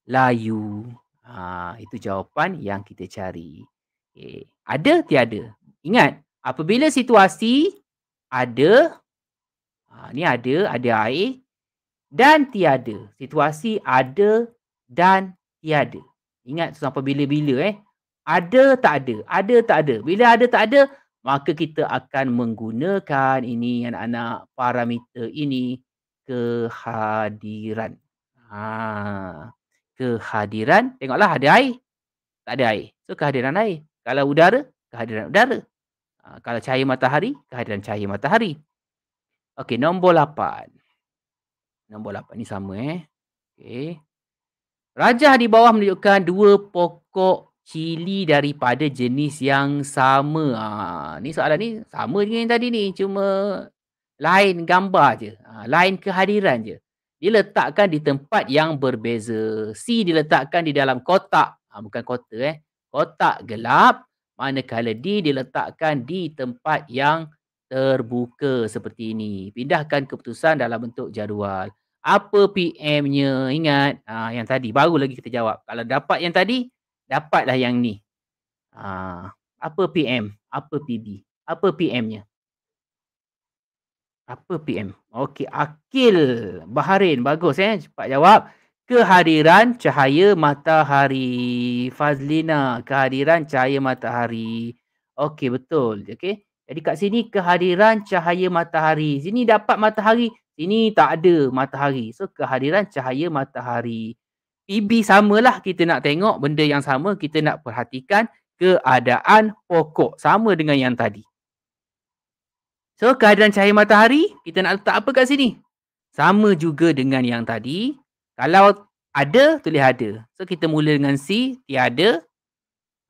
layu. Ha, itu jawapan yang kita cari. Okay. Eh, ada, tiada. Ingat, apabila situasi ada, ha, ni ada, ada air, dan tiada. Situasi ada dan tiada. Ingat tu sampai bila-bila eh. Ada, tak ada. Ada, tak ada. Bila ada, tak ada, maka kita akan menggunakan ini anak-anak parameter ini kehadiran. Ha. Kehadiran, tengoklah ada air, tak ada air. itu kehadiran air. Kalau udara, kehadiran udara. Ha. Kalau cahaya matahari, kehadiran cahaya matahari. Okey, nombor 8. Nombor 8 ni sama eh. Okey. Rajah di bawah menunjukkan dua pokok cili daripada jenis yang sama. Ha, ni soalan ni sama dengan yang tadi ni. Cuma lain gambar je. Ha, lain kehadiran je. Diletakkan di tempat yang berbeza. C diletakkan di dalam kotak. Ha, bukan kota eh. Kotak gelap. Manakala D diletakkan di tempat yang terbuka seperti ini. Pindahkan keputusan dalam bentuk jadual. Apa PM-nya? Ingat ha, yang tadi. Baru lagi kita jawab. Kalau dapat yang tadi, dapatlah yang ni. Ha, apa PM? Apa PB? Apa PM-nya? Apa PM? Okey, Akil Baharin. Bagus eh. Cepat jawab. Kehadiran cahaya matahari. Fazlina, kehadiran cahaya matahari. Okey, betul. Okey. Jadi kat sini kehadiran cahaya matahari. Sini dapat matahari, sini tak ada matahari. So kehadiran cahaya matahari. PB samalah kita nak tengok benda yang sama kita nak perhatikan keadaan pokok sama dengan yang tadi. So keadaan cahaya matahari kita nak letak apa kat sini? Sama juga dengan yang tadi. Kalau ada tulis ada. So kita mula dengan C tiada.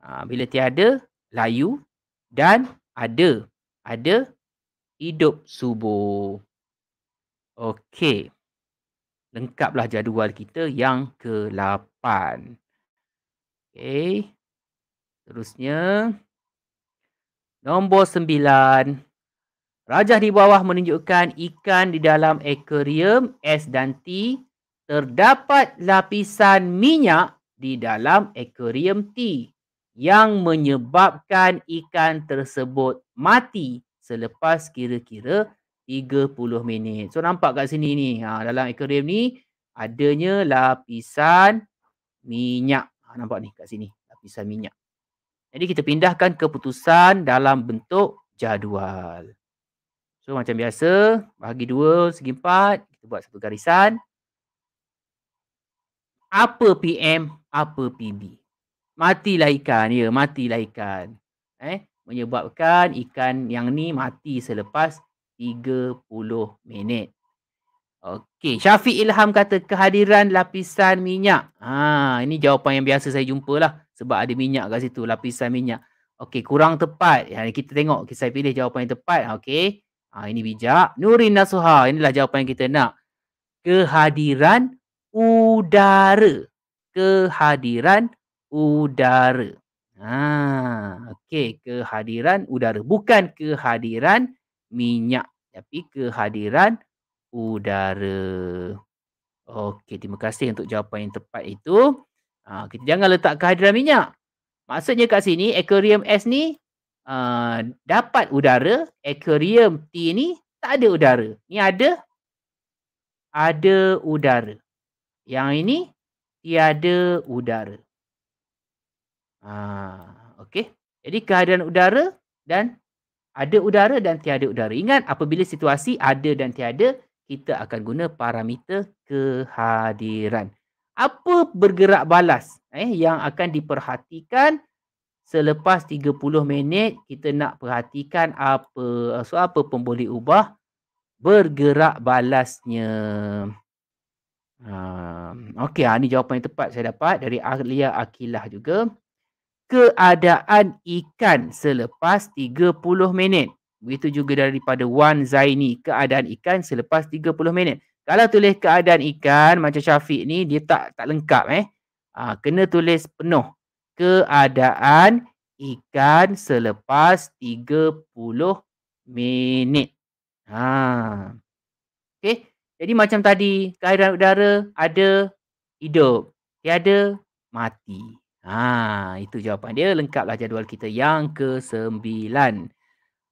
Ha, bila tiada layu dan ada. Ada hidup subuh. Okey lengkaplah jadual kita yang ke-8. Okey. terusnya nombor 9. Rajah di bawah menunjukkan ikan di dalam akuarium S dan T terdapat lapisan minyak di dalam akuarium T yang menyebabkan ikan tersebut mati selepas kira-kira 30 minit. So nampak kat sini ni ha, dalam akuarium ni adanya lapisan minyak. Ha, nampak ni kat sini lapisan minyak. Jadi kita pindahkan keputusan dalam bentuk jadual. So macam biasa bahagi dua segi empat kita buat satu garisan. Apa PM, apa PB. Matilah ikan, ya matilah ikan. Eh, menyebabkan ikan yang ni mati selepas 30 minit. Okey, Syafiq Ilham kata kehadiran lapisan minyak. Ha, ini jawapan yang biasa saya jumpa lah. sebab ada minyak kat situ, lapisan minyak. Okey, kurang tepat. Ya, kita tengok, okay, saya pilih jawapan yang tepat. Okey. Ha, ini bijak. Nurin Nasuha, inilah jawapan yang kita nak. Kehadiran udara. Kehadiran udara. Ha, okey, kehadiran udara. Bukan kehadiran minyak tapi kehadiran udara. Okey, terima kasih untuk jawapan yang tepat itu. Ha, kita jangan letak kehadiran minyak. Maksudnya kat sini, aquarium S ni uh, dapat udara. Aquarium T ni tak ada udara. Ni ada? Ada udara. Yang ini, tiada udara. Ha, Okey, jadi kehadiran udara dan ada udara dan tiada udara. Ingat apabila situasi ada dan tiada, kita akan guna parameter kehadiran. Apa bergerak balas eh, yang akan diperhatikan selepas 30 minit kita nak perhatikan apa so apa pun ubah bergerak balasnya. Uh, ah, okay, ini ah, jawapan yang tepat saya dapat dari Alia Akilah juga keadaan ikan selepas 30 minit. Begitu juga daripada Wan Zaini, keadaan ikan selepas 30 minit. Kalau tulis keadaan ikan macam Syafiq ni, dia tak tak lengkap eh. Ha, kena tulis penuh. Keadaan ikan selepas 30 minit. Ha. Okay. Jadi macam tadi, kehadiran udara ada hidup. Tiada mati. Ha, itu jawapan dia. Lengkaplah jadual kita yang ke sembilan.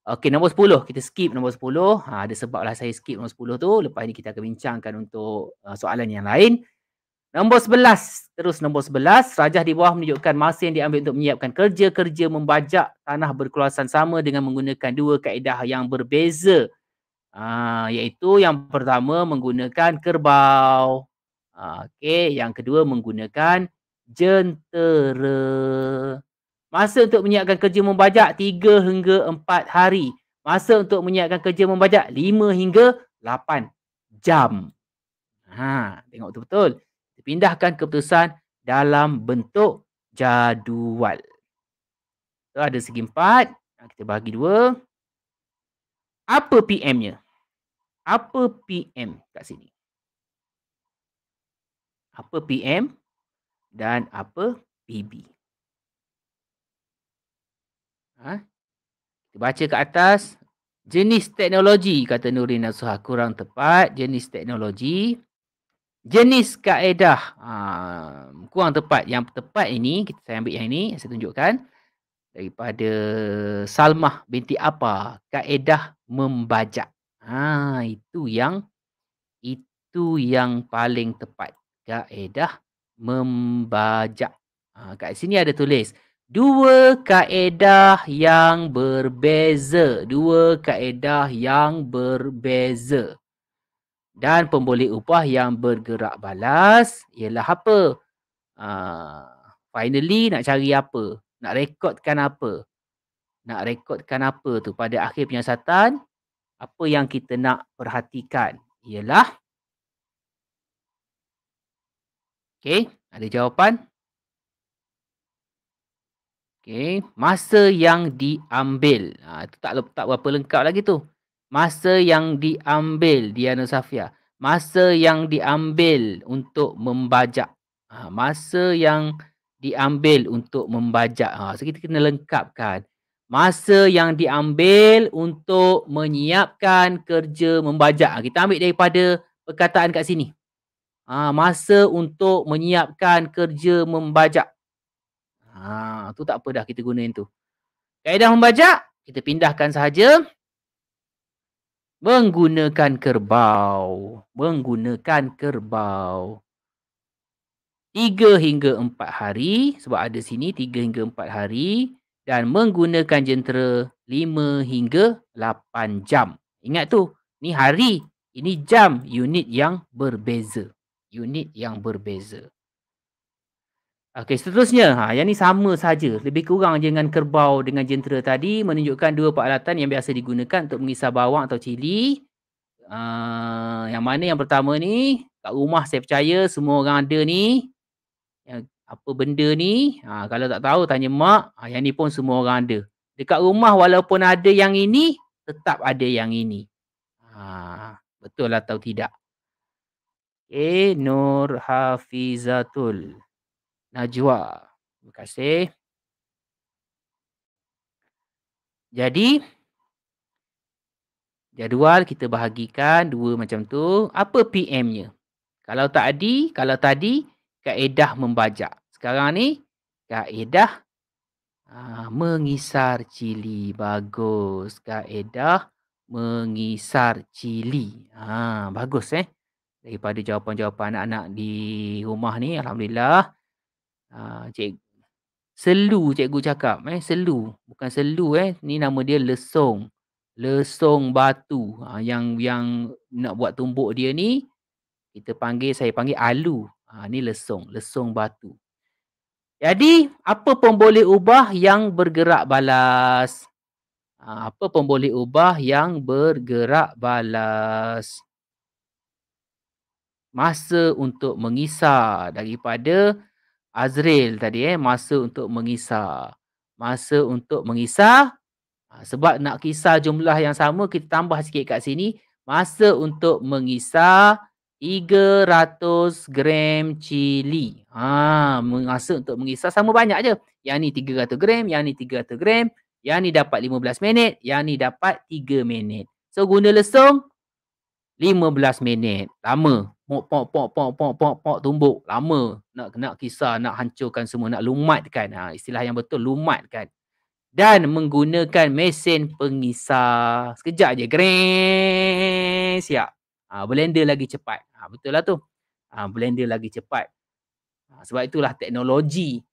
Okey, nombor sepuluh. Kita skip nombor sepuluh. Ha, ada sebablah saya skip nombor sepuluh tu. Lepas ini kita akan bincangkan untuk uh, soalan yang lain. Nombor sebelas. Terus nombor sebelas. Rajah di bawah menunjukkan masa yang diambil untuk menyiapkan kerja-kerja membajak tanah berkeluasan sama dengan menggunakan dua kaedah yang berbeza. Ha, iaitu yang pertama menggunakan kerbau. Ha, Okey, yang kedua menggunakan jentera. Masa untuk menyiapkan kerja membajak 3 hingga 4 hari. Masa untuk menyiapkan kerja membajak 5 hingga 8 jam. Ha, tengok betul-betul. Dipindahkan keputusan dalam bentuk jadual. So, ada segi empat. Kita bagi dua. Apa PM-nya? Apa PM kat sini? Apa PM dan apa PB. Ha? Kita baca ke atas. Jenis teknologi, kata Nurin Nasuha. Kurang tepat. Jenis teknologi. Jenis kaedah. Ha, kurang tepat. Yang tepat ini, kita saya ambil yang ini. Saya tunjukkan. Daripada Salmah binti apa? Kaedah membajak. Ha, itu yang itu yang paling tepat. Kaedah membajak. Ha, kat sini ada tulis. Dua kaedah yang berbeza. Dua kaedah yang berbeza. Dan pemboleh upah yang bergerak balas ialah apa? Uh, finally nak cari apa? Nak rekodkan apa? Nak rekodkan apa tu? Pada akhir penyiasatan, apa yang kita nak perhatikan ialah Okey, ada jawapan? Okey, masa yang diambil. Ha, itu tak tak berapa lengkap lagi tu. Masa yang diambil Diana Safia. Masa yang diambil untuk membajak. Ha, masa yang diambil untuk membajak. Ha, so kita kena lengkapkan. Masa yang diambil untuk menyiapkan kerja membajak. Ha, kita ambil daripada perkataan kat sini ha, masa untuk menyiapkan kerja membajak. Ha, tak apa dah kita guna yang tu. Kaedah membajak, kita pindahkan sahaja. Menggunakan kerbau. Menggunakan kerbau. Tiga hingga empat hari. Sebab ada sini tiga hingga empat hari. Dan menggunakan jentera lima hingga lapan jam. Ingat tu, ni hari. Ini jam unit yang berbeza unit yang berbeza. Okey, seterusnya, ha, yang ni sama saja. Lebih kurang dengan kerbau dengan jentera tadi menunjukkan dua peralatan yang biasa digunakan untuk mengisar bawang atau cili. Uh, yang mana yang pertama ni, kat rumah saya percaya semua orang ada ni. Yang, apa benda ni? Ha, kalau tak tahu, tanya mak. Ha, yang ni pun semua orang ada. Dekat rumah walaupun ada yang ini, tetap ada yang ini. Ha, betul atau tidak? A. Nur Hafizatul Najwa. Terima kasih. Jadi, jadual kita bahagikan dua macam tu. Apa PM-nya? Kalau tadi, kalau tadi, kaedah membajak. Sekarang ni, kaedah ah, mengisar cili. Bagus. Kaedah mengisar cili. Ah, bagus eh daripada jawapan-jawapan anak-anak di rumah ni alhamdulillah uh, cik selu cikgu cakap eh selu bukan selu eh ni nama dia lesung lesung batu uh, yang yang nak buat tumbuk dia ni kita panggil saya panggil alu ha, ni lesung lesung batu jadi apa pun ubah yang bergerak balas uh, apa pun ubah yang bergerak balas masa untuk mengisar daripada Azril tadi eh masa untuk mengisar masa untuk mengisar ha, sebab nak kisah jumlah yang sama kita tambah sikit kat sini masa untuk mengisar 300 gram cili. Ha, masa untuk mengisar sama banyak je. Yang ni 300 gram, yang ni 300 gram, yang ni dapat 15 minit, yang ni dapat 3 minit. So guna lesung 15 minit. Lama pok pok pok pok pok pok pok tumbuk lama nak nak kisah nak hancurkan semua nak lumatkan ha, istilah yang betul lumatkan dan menggunakan mesin pengisar sekejap je greng siap ha, blender lagi cepat ha, betul lah tu ha, blender lagi cepat ha, sebab itulah teknologi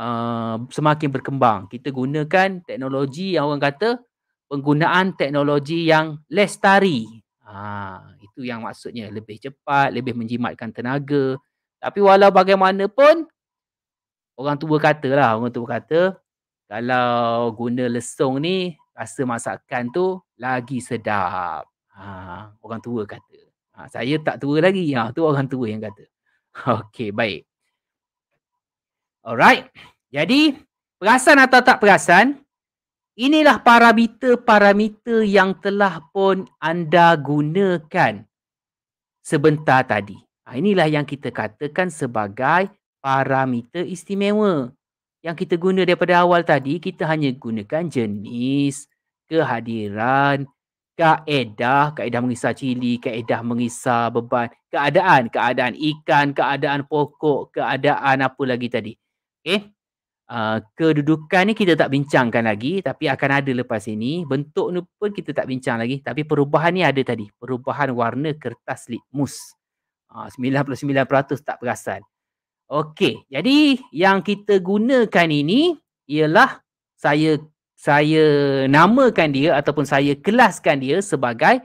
uh, semakin berkembang kita gunakan teknologi yang orang kata penggunaan teknologi yang lestari Ha, itu yang maksudnya lebih cepat, lebih menjimatkan tenaga. Tapi walau bagaimanapun, orang tua kata lah orang tua kata, kalau guna lesung ni, rasa masakan tu lagi sedap. Ha, orang tua kata. Ha, saya tak tua lagi. Ha, tu orang tua yang kata. Okay, baik. Alright. Jadi, perasan atau tak perasan, Inilah parameter-parameter yang telah pun anda gunakan sebentar tadi. Ha, inilah yang kita katakan sebagai parameter istimewa. Yang kita guna daripada awal tadi, kita hanya gunakan jenis, kehadiran, kaedah, kaedah mengisar cili, kaedah mengisar beban, keadaan, keadaan ikan, keadaan pokok, keadaan apa lagi tadi. Okay? Uh, kedudukan ni kita tak bincangkan lagi tapi akan ada lepas ini bentuk ni pun kita tak bincang lagi tapi perubahan ni ada tadi perubahan warna kertas litmus uh, 99% tak perasan okey jadi yang kita gunakan ini ialah saya saya namakan dia ataupun saya kelaskan dia sebagai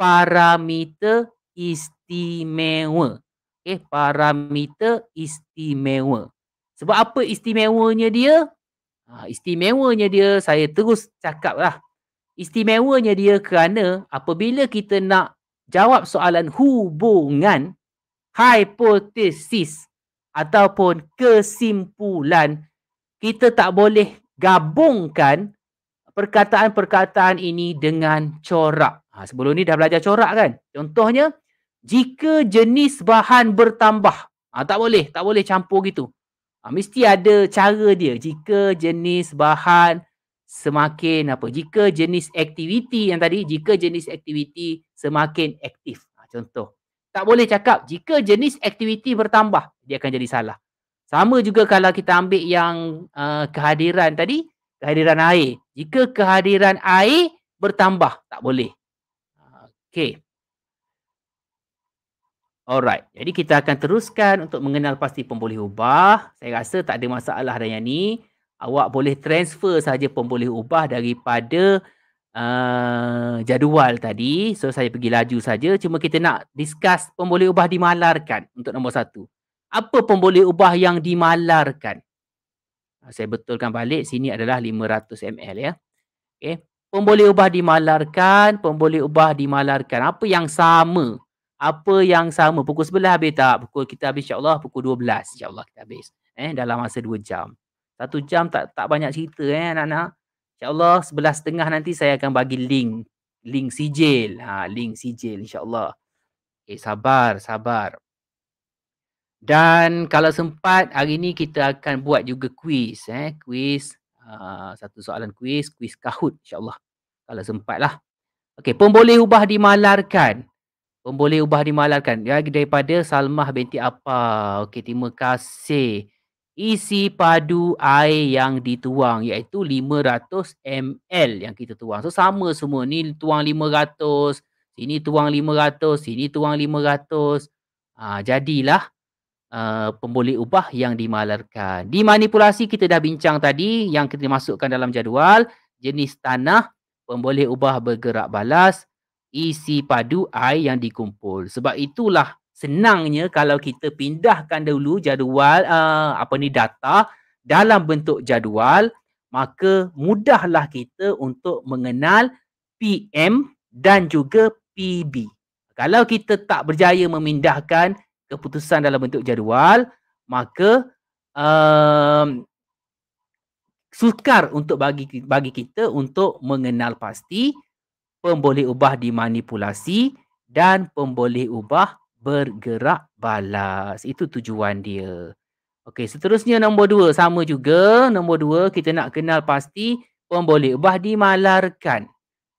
parameter istimewa okey eh, parameter istimewa sebab apa istimewanya dia? Ha, istimewanya dia, saya terus cakap lah. Istimewanya dia kerana apabila kita nak jawab soalan hubungan, hipotesis ataupun kesimpulan, kita tak boleh gabungkan perkataan-perkataan ini dengan corak. Ha, sebelum ni dah belajar corak kan? Contohnya, jika jenis bahan bertambah, ha, tak boleh, tak boleh campur gitu. Ha, mesti ada cara dia jika jenis bahan semakin apa jika jenis aktiviti yang tadi jika jenis aktiviti semakin aktif ha, contoh tak boleh cakap jika jenis aktiviti bertambah dia akan jadi salah sama juga kalau kita ambil yang uh, kehadiran tadi kehadiran air jika kehadiran air bertambah tak boleh Okay. Alright. Jadi kita akan teruskan untuk mengenal pasti pemboleh ubah. Saya rasa tak ada masalah dah yang ni. Awak boleh transfer saja pemboleh ubah daripada uh, jadual tadi. So saya pergi laju saja. Cuma kita nak discuss pemboleh ubah dimalarkan untuk nombor satu. Apa pemboleh ubah yang dimalarkan? Ah, saya betulkan balik. Sini adalah 500 ml ya. Okay. Pemboleh ubah dimalarkan. Pemboleh ubah dimalarkan. Apa yang sama? apa yang sama pukul 11 habis tak pukul kita habis insyaallah pukul 12 insyaallah kita habis eh dalam masa 2 jam satu jam tak tak banyak cerita eh anak-anak insyaallah 11.30 nanti saya akan bagi link link sijil ha link sijil insyaallah eh sabar sabar dan kalau sempat hari ni kita akan buat juga kuis eh kuis uh, ha, satu soalan kuis kuis kahut insyaallah kalau sempatlah okey pemboleh ubah dimalarkan Pemboleh ubah dimalarkan ya daripada Salmah binti apa? Okey, terima kasih. Isi padu air yang dituang iaitu 500 ml yang kita tuang. So sama semua ni tuang 500, sini tuang 500, sini tuang 500. Ha, jadilah uh, pemboleh ubah yang dimalarkan. Dimanipulasi kita dah bincang tadi yang kita masukkan dalam jadual, jenis tanah, pemboleh ubah bergerak balas, isi padu air yang dikumpul. Sebab itulah senangnya kalau kita pindahkan dulu jadual uh, apa ni data dalam bentuk jadual, maka mudahlah kita untuk mengenal PM dan juga PB. Kalau kita tak berjaya memindahkan keputusan dalam bentuk jadual, maka um, sukar untuk bagi bagi kita untuk mengenal pasti pemboleh ubah dimanipulasi dan pemboleh ubah bergerak balas. Itu tujuan dia. Okey, seterusnya nombor dua. Sama juga. Nombor dua, kita nak kenal pasti pemboleh ubah dimalarkan.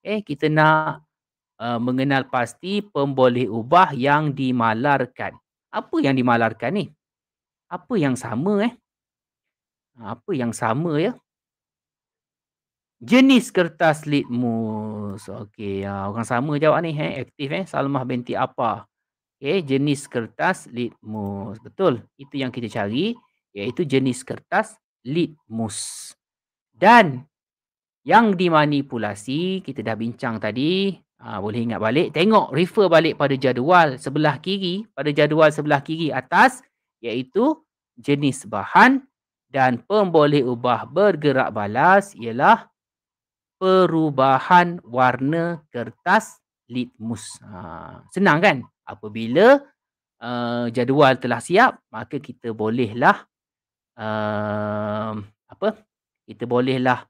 Eh, kita nak uh, mengenal pasti pemboleh ubah yang dimalarkan. Apa yang dimalarkan ni? Apa yang sama eh? Apa yang sama ya? Jenis kertas litmus. Okey, ha, ya, orang sama jawab ni. Eh? Aktif eh. Salmah binti apa? Okey, jenis kertas litmus. Betul. Itu yang kita cari. Iaitu jenis kertas litmus. Dan yang dimanipulasi, kita dah bincang tadi. Ha, boleh ingat balik. Tengok, refer balik pada jadual sebelah kiri. Pada jadual sebelah kiri atas. Iaitu jenis bahan dan pemboleh ubah bergerak balas ialah perubahan warna kertas litmus. Ha, senang kan? Apabila uh, jadual telah siap, maka kita bolehlah uh, apa? Kita bolehlah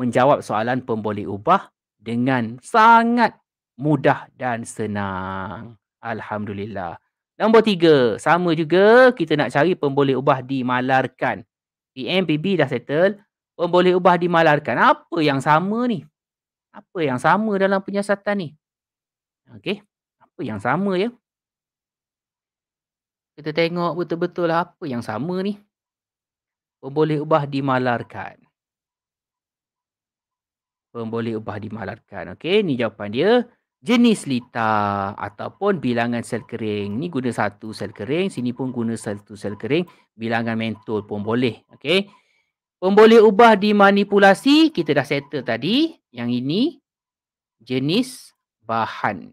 menjawab soalan pemboleh ubah dengan sangat mudah dan senang. Alhamdulillah. Nombor tiga, sama juga kita nak cari pemboleh ubah dimalarkan. PMPB dah settle. Oh, boleh ubah dimalarkan. Apa yang sama ni? Apa yang sama dalam penyiasatan ni? Okey. Apa yang sama ya? Kita tengok betul-betul lah apa yang sama ni. Pemboleh ubah dimalarkan. Pemboleh ubah dimalarkan. Okey, ni jawapan dia. Jenis lita ataupun bilangan sel kering. Ni guna satu sel kering. Sini pun guna satu sel kering. Bilangan mentol pun boleh. Okey. Pemboleh ubah dimanipulasi, kita dah settle tadi. Yang ini jenis bahan.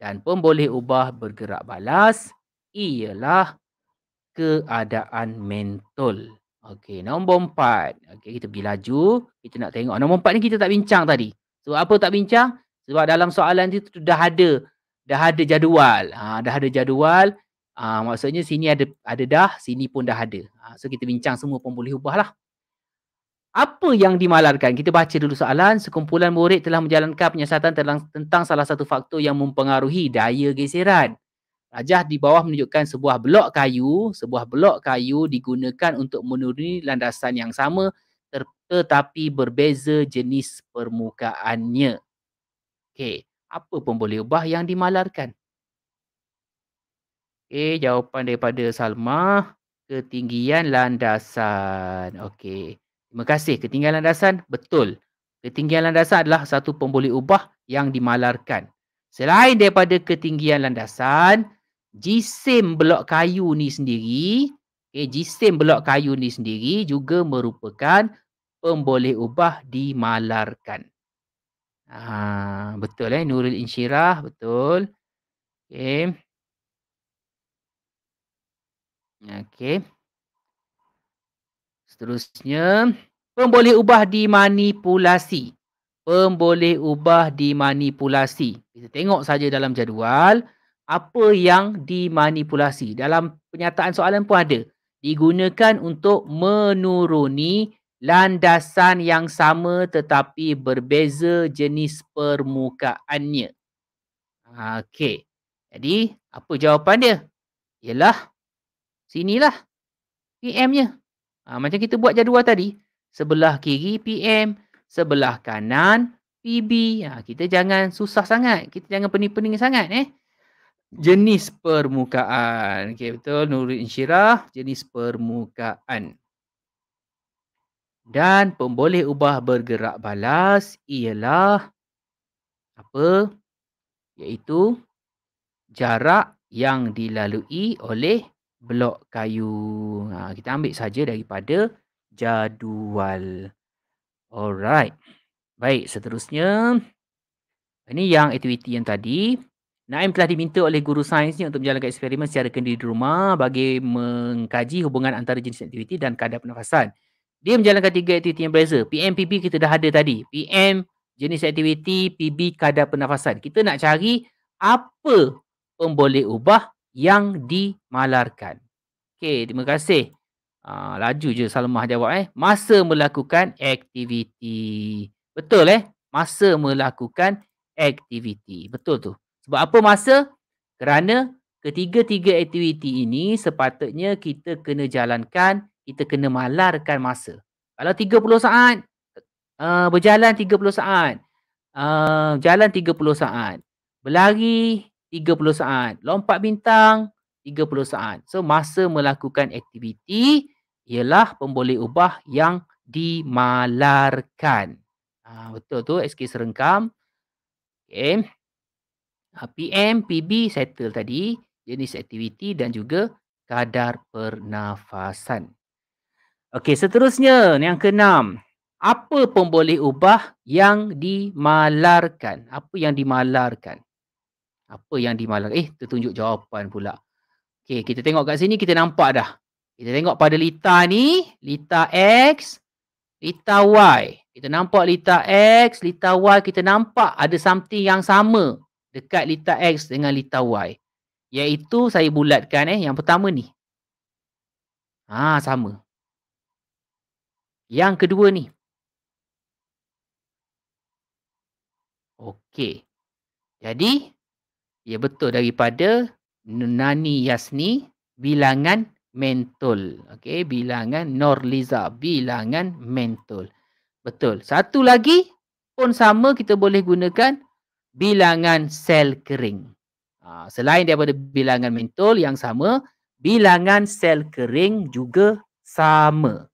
Dan pemboleh ubah bergerak balas ialah keadaan mental. Okey, nombor empat. Okey, kita pergi laju. Kita nak tengok. Nombor empat ni kita tak bincang tadi. Sebab apa tak bincang? Sebab dalam soalan tu dah ada. Dah ada jadual. Ha, dah ada jadual. Ha, maksudnya sini ada ada dah, sini pun dah ada. Ha, so kita bincang semua pemboleh ubah lah. Apa yang dimalarkan? Kita baca dulu soalan. Sekumpulan murid telah menjalankan penyiasatan tentang, tentang salah satu faktor yang mempengaruhi daya geseran. Rajah di bawah menunjukkan sebuah blok kayu. Sebuah blok kayu digunakan untuk menuruni landasan yang sama tetapi berbeza jenis permukaannya. Okey, apa pun boleh ubah yang dimalarkan? Okey, jawapan daripada Salma. Ketinggian landasan. Okey. Terima kasih. Ketinggian landasan, betul. Ketinggian landasan adalah satu pemboleh ubah yang dimalarkan. Selain daripada ketinggian landasan, jisim blok kayu ni sendiri, okay, jisim blok kayu ni sendiri juga merupakan pemboleh ubah dimalarkan. Ah, betul eh, Nurul Insyirah, betul. Okay. Okay. Seterusnya, pemboleh ubah dimanipulasi. Pemboleh ubah dimanipulasi. Kita tengok saja dalam jadual apa yang dimanipulasi. Dalam penyataan soalan pun ada. Digunakan untuk menuruni landasan yang sama tetapi berbeza jenis permukaannya. Okey. Jadi, apa jawapan dia? Ialah sinilah PM-nya. Ha, macam kita buat jadual tadi. Sebelah kiri PM. Sebelah kanan PB. Ha, ah, kita jangan susah sangat. Kita jangan pening-pening sangat eh. Jenis permukaan. Okay, betul. Nurul Insyirah. Jenis permukaan. Dan pemboleh ubah bergerak balas ialah apa? Iaitu jarak yang dilalui oleh blok kayu. Ha, kita ambil saja daripada jadual. Alright. Baik, seterusnya. Ini yang aktiviti yang tadi. Naim telah diminta oleh guru sainsnya untuk menjalankan eksperimen secara kendiri di rumah bagi mengkaji hubungan antara jenis aktiviti dan kadar pernafasan. Dia menjalankan tiga aktiviti yang berbeza. PM, PB kita dah ada tadi. PM, jenis aktiviti, PB, kadar pernafasan. Kita nak cari apa pemboleh ubah yang dimalarkan. Okey, terima kasih. Ha, laju je Salmah jawab eh. Masa melakukan aktiviti. Betul eh? Masa melakukan aktiviti. Betul tu. Sebab apa masa? Kerana ketiga-tiga aktiviti ini sepatutnya kita kena jalankan, kita kena malarkan masa. Kalau 30 saat, uh, berjalan 30 saat, uh, jalan 30 saat, berlari 30 saat. Lompat bintang 30 saat. So masa melakukan aktiviti ialah pemboleh ubah yang dimalarkan. Ha, betul tu SK serengkam. Okay. Ha, PM, PB settle tadi. Jenis aktiviti dan juga kadar pernafasan. Okey seterusnya yang keenam. Apa pemboleh ubah yang dimalarkan? Apa yang dimalarkan? apa yang dimalang eh tertunjuk jawapan pula Okay, kita tengok kat sini kita nampak dah kita tengok pada lita ni lita x lita y kita nampak lita x lita y kita nampak ada something yang sama dekat lita x dengan lita y iaitu saya bulatkan eh yang pertama ni ha sama yang kedua ni okey jadi ya betul daripada Nani Yasni bilangan mentol. Okey, bilangan Norliza bilangan mentol. Betul. Satu lagi pun sama kita boleh gunakan bilangan sel kering. Ha, selain daripada bilangan mentol yang sama, bilangan sel kering juga sama.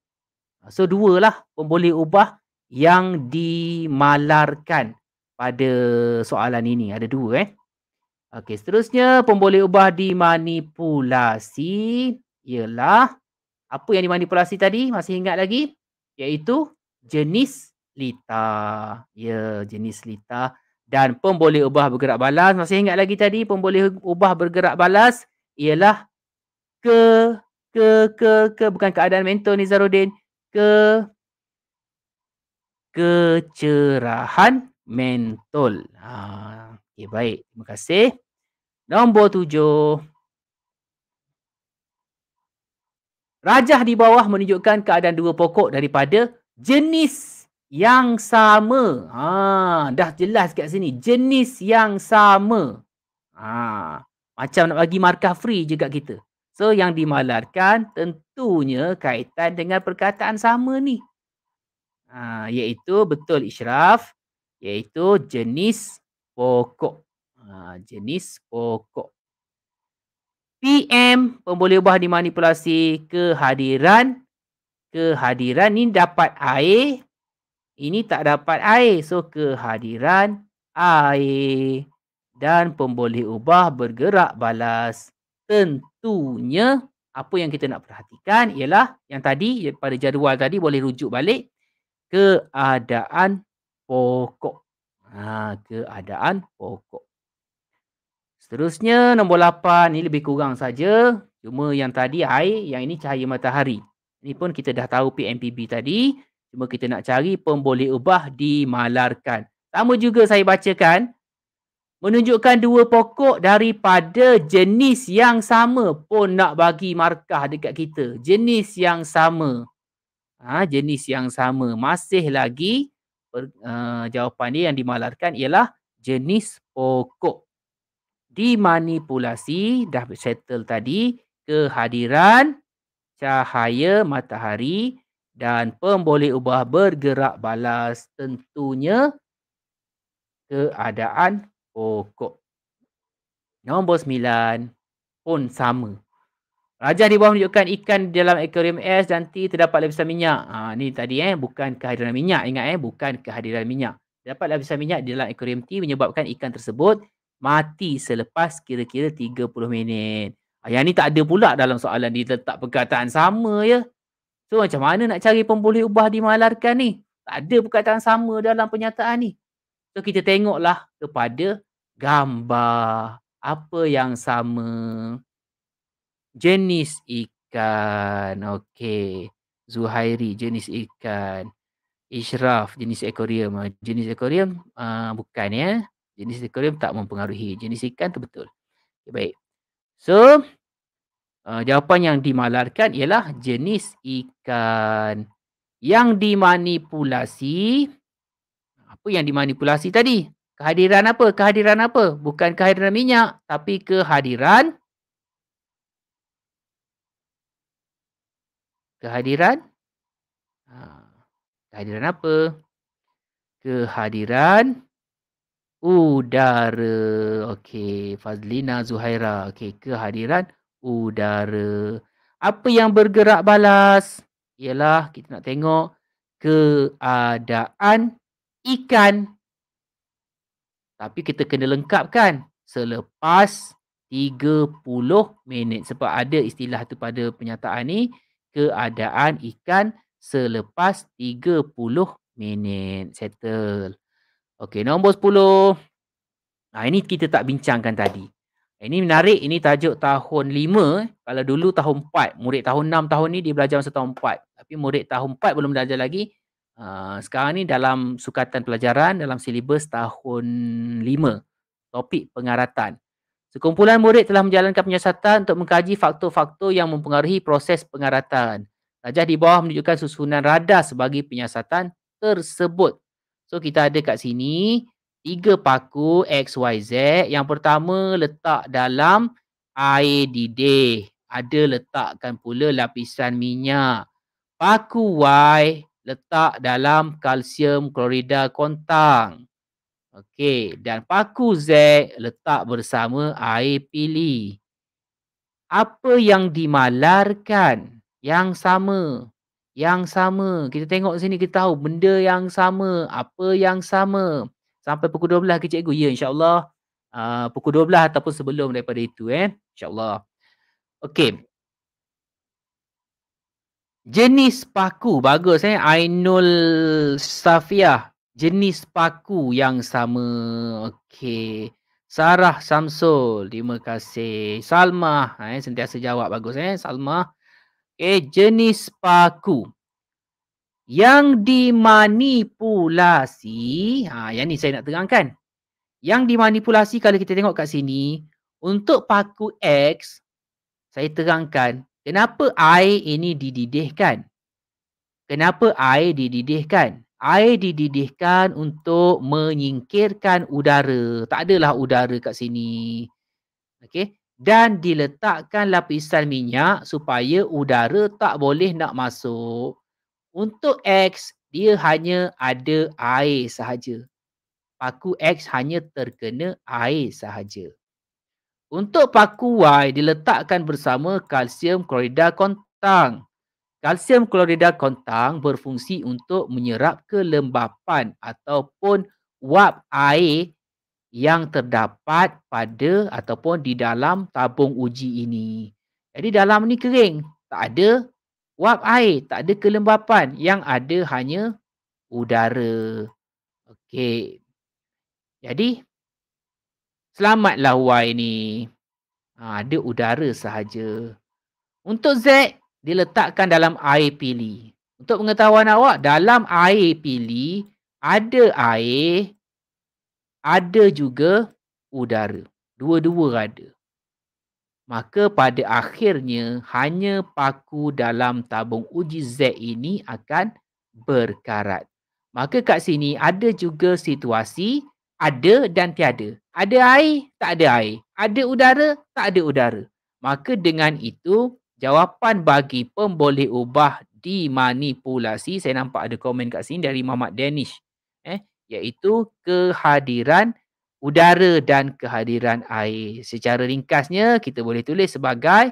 Ha, so dua lah pun boleh ubah yang dimalarkan pada soalan ini. Ada dua eh. Okey, seterusnya pemboleh ubah dimanipulasi ialah apa yang dimanipulasi tadi? Masih ingat lagi? Iaitu jenis lita. Ya, yeah, jenis lita. Dan pemboleh ubah bergerak balas. Masih ingat lagi tadi pemboleh ubah bergerak balas ialah ke, ke, ke, ke. Bukan keadaan mentor ni Zarudin. Ke, kecerahan mentol. Ha, okay, baik. Terima kasih. Nombor tujuh. Rajah di bawah menunjukkan keadaan dua pokok daripada jenis yang sama. Ha, dah jelas kat sini. Jenis yang sama. Ha, macam nak bagi markah free je kat kita. So yang dimalarkan tentunya kaitan dengan perkataan sama ni. Ha, iaitu betul Ishraf. Iaitu jenis pokok. Ah, jenis pokok. PM pemboleh ubah dimanipulasi kehadiran kehadiran ni dapat air ini tak dapat air so kehadiran air dan pemboleh ubah bergerak balas tentunya apa yang kita nak perhatikan ialah yang tadi ya, pada jadual tadi boleh rujuk balik keadaan pokok ha keadaan pokok Seterusnya nombor 8 ni lebih kurang saja. Cuma yang tadi air, yang ini cahaya matahari. Ini pun kita dah tahu PMPB tadi. Cuma kita nak cari pemboleh ubah dimalarkan. Sama juga saya bacakan. Menunjukkan dua pokok daripada jenis yang sama pun nak bagi markah dekat kita. Jenis yang sama. Ha, jenis yang sama. Masih lagi per, uh, jawapan dia yang dimalarkan ialah jenis pokok dimanipulasi dah settle tadi kehadiran cahaya matahari dan pemboleh ubah bergerak balas tentunya keadaan pokok. Nombor sembilan pun sama. Raja di bawah menunjukkan ikan dalam akuarium es dan T terdapat lapisan minyak. Ha, ni tadi eh, bukan kehadiran minyak. Ingat eh, bukan kehadiran minyak. Terdapat lapisan minyak di dalam akuarium T menyebabkan ikan tersebut mati selepas kira-kira 30 minit. Ah, yang ni tak ada pula dalam soalan dia letak perkataan sama ya. So macam mana nak cari pembuli ubah di dimalarkan ni? Tak ada perkataan sama dalam penyataan ni. So kita tengoklah kepada gambar apa yang sama. Jenis ikan. Okey. Zuhairi jenis ikan. Ishraf jenis ekorium. Ah, jenis ekorium uh, ah, bukan ya. Jenis aquarium tak mempengaruhi jenis ikan tu betul. Okay, baik. So uh, jawapan yang dimalarkan ialah jenis ikan yang dimanipulasi apa yang dimanipulasi tadi? Kehadiran apa? Kehadiran apa? Bukan kehadiran minyak, tapi kehadiran kehadiran ah, kehadiran apa? Kehadiran udara. Okey, Fazlina Zuhaira. Okey, kehadiran udara. Apa yang bergerak balas? Ialah kita nak tengok keadaan ikan. Tapi kita kena lengkapkan selepas 30 minit sebab ada istilah tu pada penyataan ni keadaan ikan selepas 30 minit. Settle. Okey, nombor 10. Ha, ah, ini kita tak bincangkan tadi. Ini menarik, ini tajuk tahun 5. Eh. Kalau dulu tahun 4, murid tahun 6 tahun ni dia belajar masa tahun 4. Tapi murid tahun 4 belum belajar lagi. Uh, sekarang ni dalam sukatan pelajaran, dalam silibus tahun 5. Topik pengaratan. Sekumpulan murid telah menjalankan penyiasatan untuk mengkaji faktor-faktor yang mempengaruhi proses pengaratan. Tajah di bawah menunjukkan susunan radar sebagai penyiasatan tersebut. So kita ada kat sini tiga paku X, Y, Z Yang pertama letak dalam air didih. Ada letakkan pula lapisan minyak. Paku Y letak dalam kalsium klorida kontang. Okey, dan paku Z letak bersama air pili. Apa yang dimalarkan yang sama? yang sama. Kita tengok sini kita tahu benda yang sama, apa yang sama. Sampai pukul 12 ke cikgu? Ya, insyaAllah. Uh, pukul 12 ataupun sebelum daripada itu eh. InsyaAllah. Okay. Jenis paku. Bagus eh. Ainul Safiah. Jenis paku yang sama. Okay. Sarah Samsul. Terima kasih. Salmah. Eh, sentiasa jawab. Bagus eh. Salmah eh jenis paku yang dimanipulasi ha yang ni saya nak terangkan yang dimanipulasi kalau kita tengok kat sini untuk paku X saya terangkan kenapa air ini dididihkan kenapa air dididihkan air dididihkan untuk menyingkirkan udara tak adalah udara kat sini okay? dan diletakkan lapisan minyak supaya udara tak boleh nak masuk. Untuk X, dia hanya ada air sahaja. Paku X hanya terkena air sahaja. Untuk paku Y, diletakkan bersama kalsium klorida kontang. Kalsium klorida kontang berfungsi untuk menyerap kelembapan ataupun wap air yang terdapat pada ataupun di dalam tabung uji ini. Jadi dalam ni kering, tak ada wap air, tak ada kelembapan, yang ada hanya udara. Okey. Jadi selamatlah wai ni. Ha, ada udara sahaja. Untuk Z diletakkan dalam air pili. Untuk pengetahuan awak, dalam air pili ada air ada juga udara. Dua-dua ada. Maka pada akhirnya hanya paku dalam tabung uji Z ini akan berkarat. Maka kat sini ada juga situasi ada dan tiada. Ada air, tak ada air. Ada udara, tak ada udara. Maka dengan itu jawapan bagi pemboleh ubah dimanipulasi. Saya nampak ada komen kat sini dari Mamat Danish iaitu kehadiran udara dan kehadiran air. Secara ringkasnya kita boleh tulis sebagai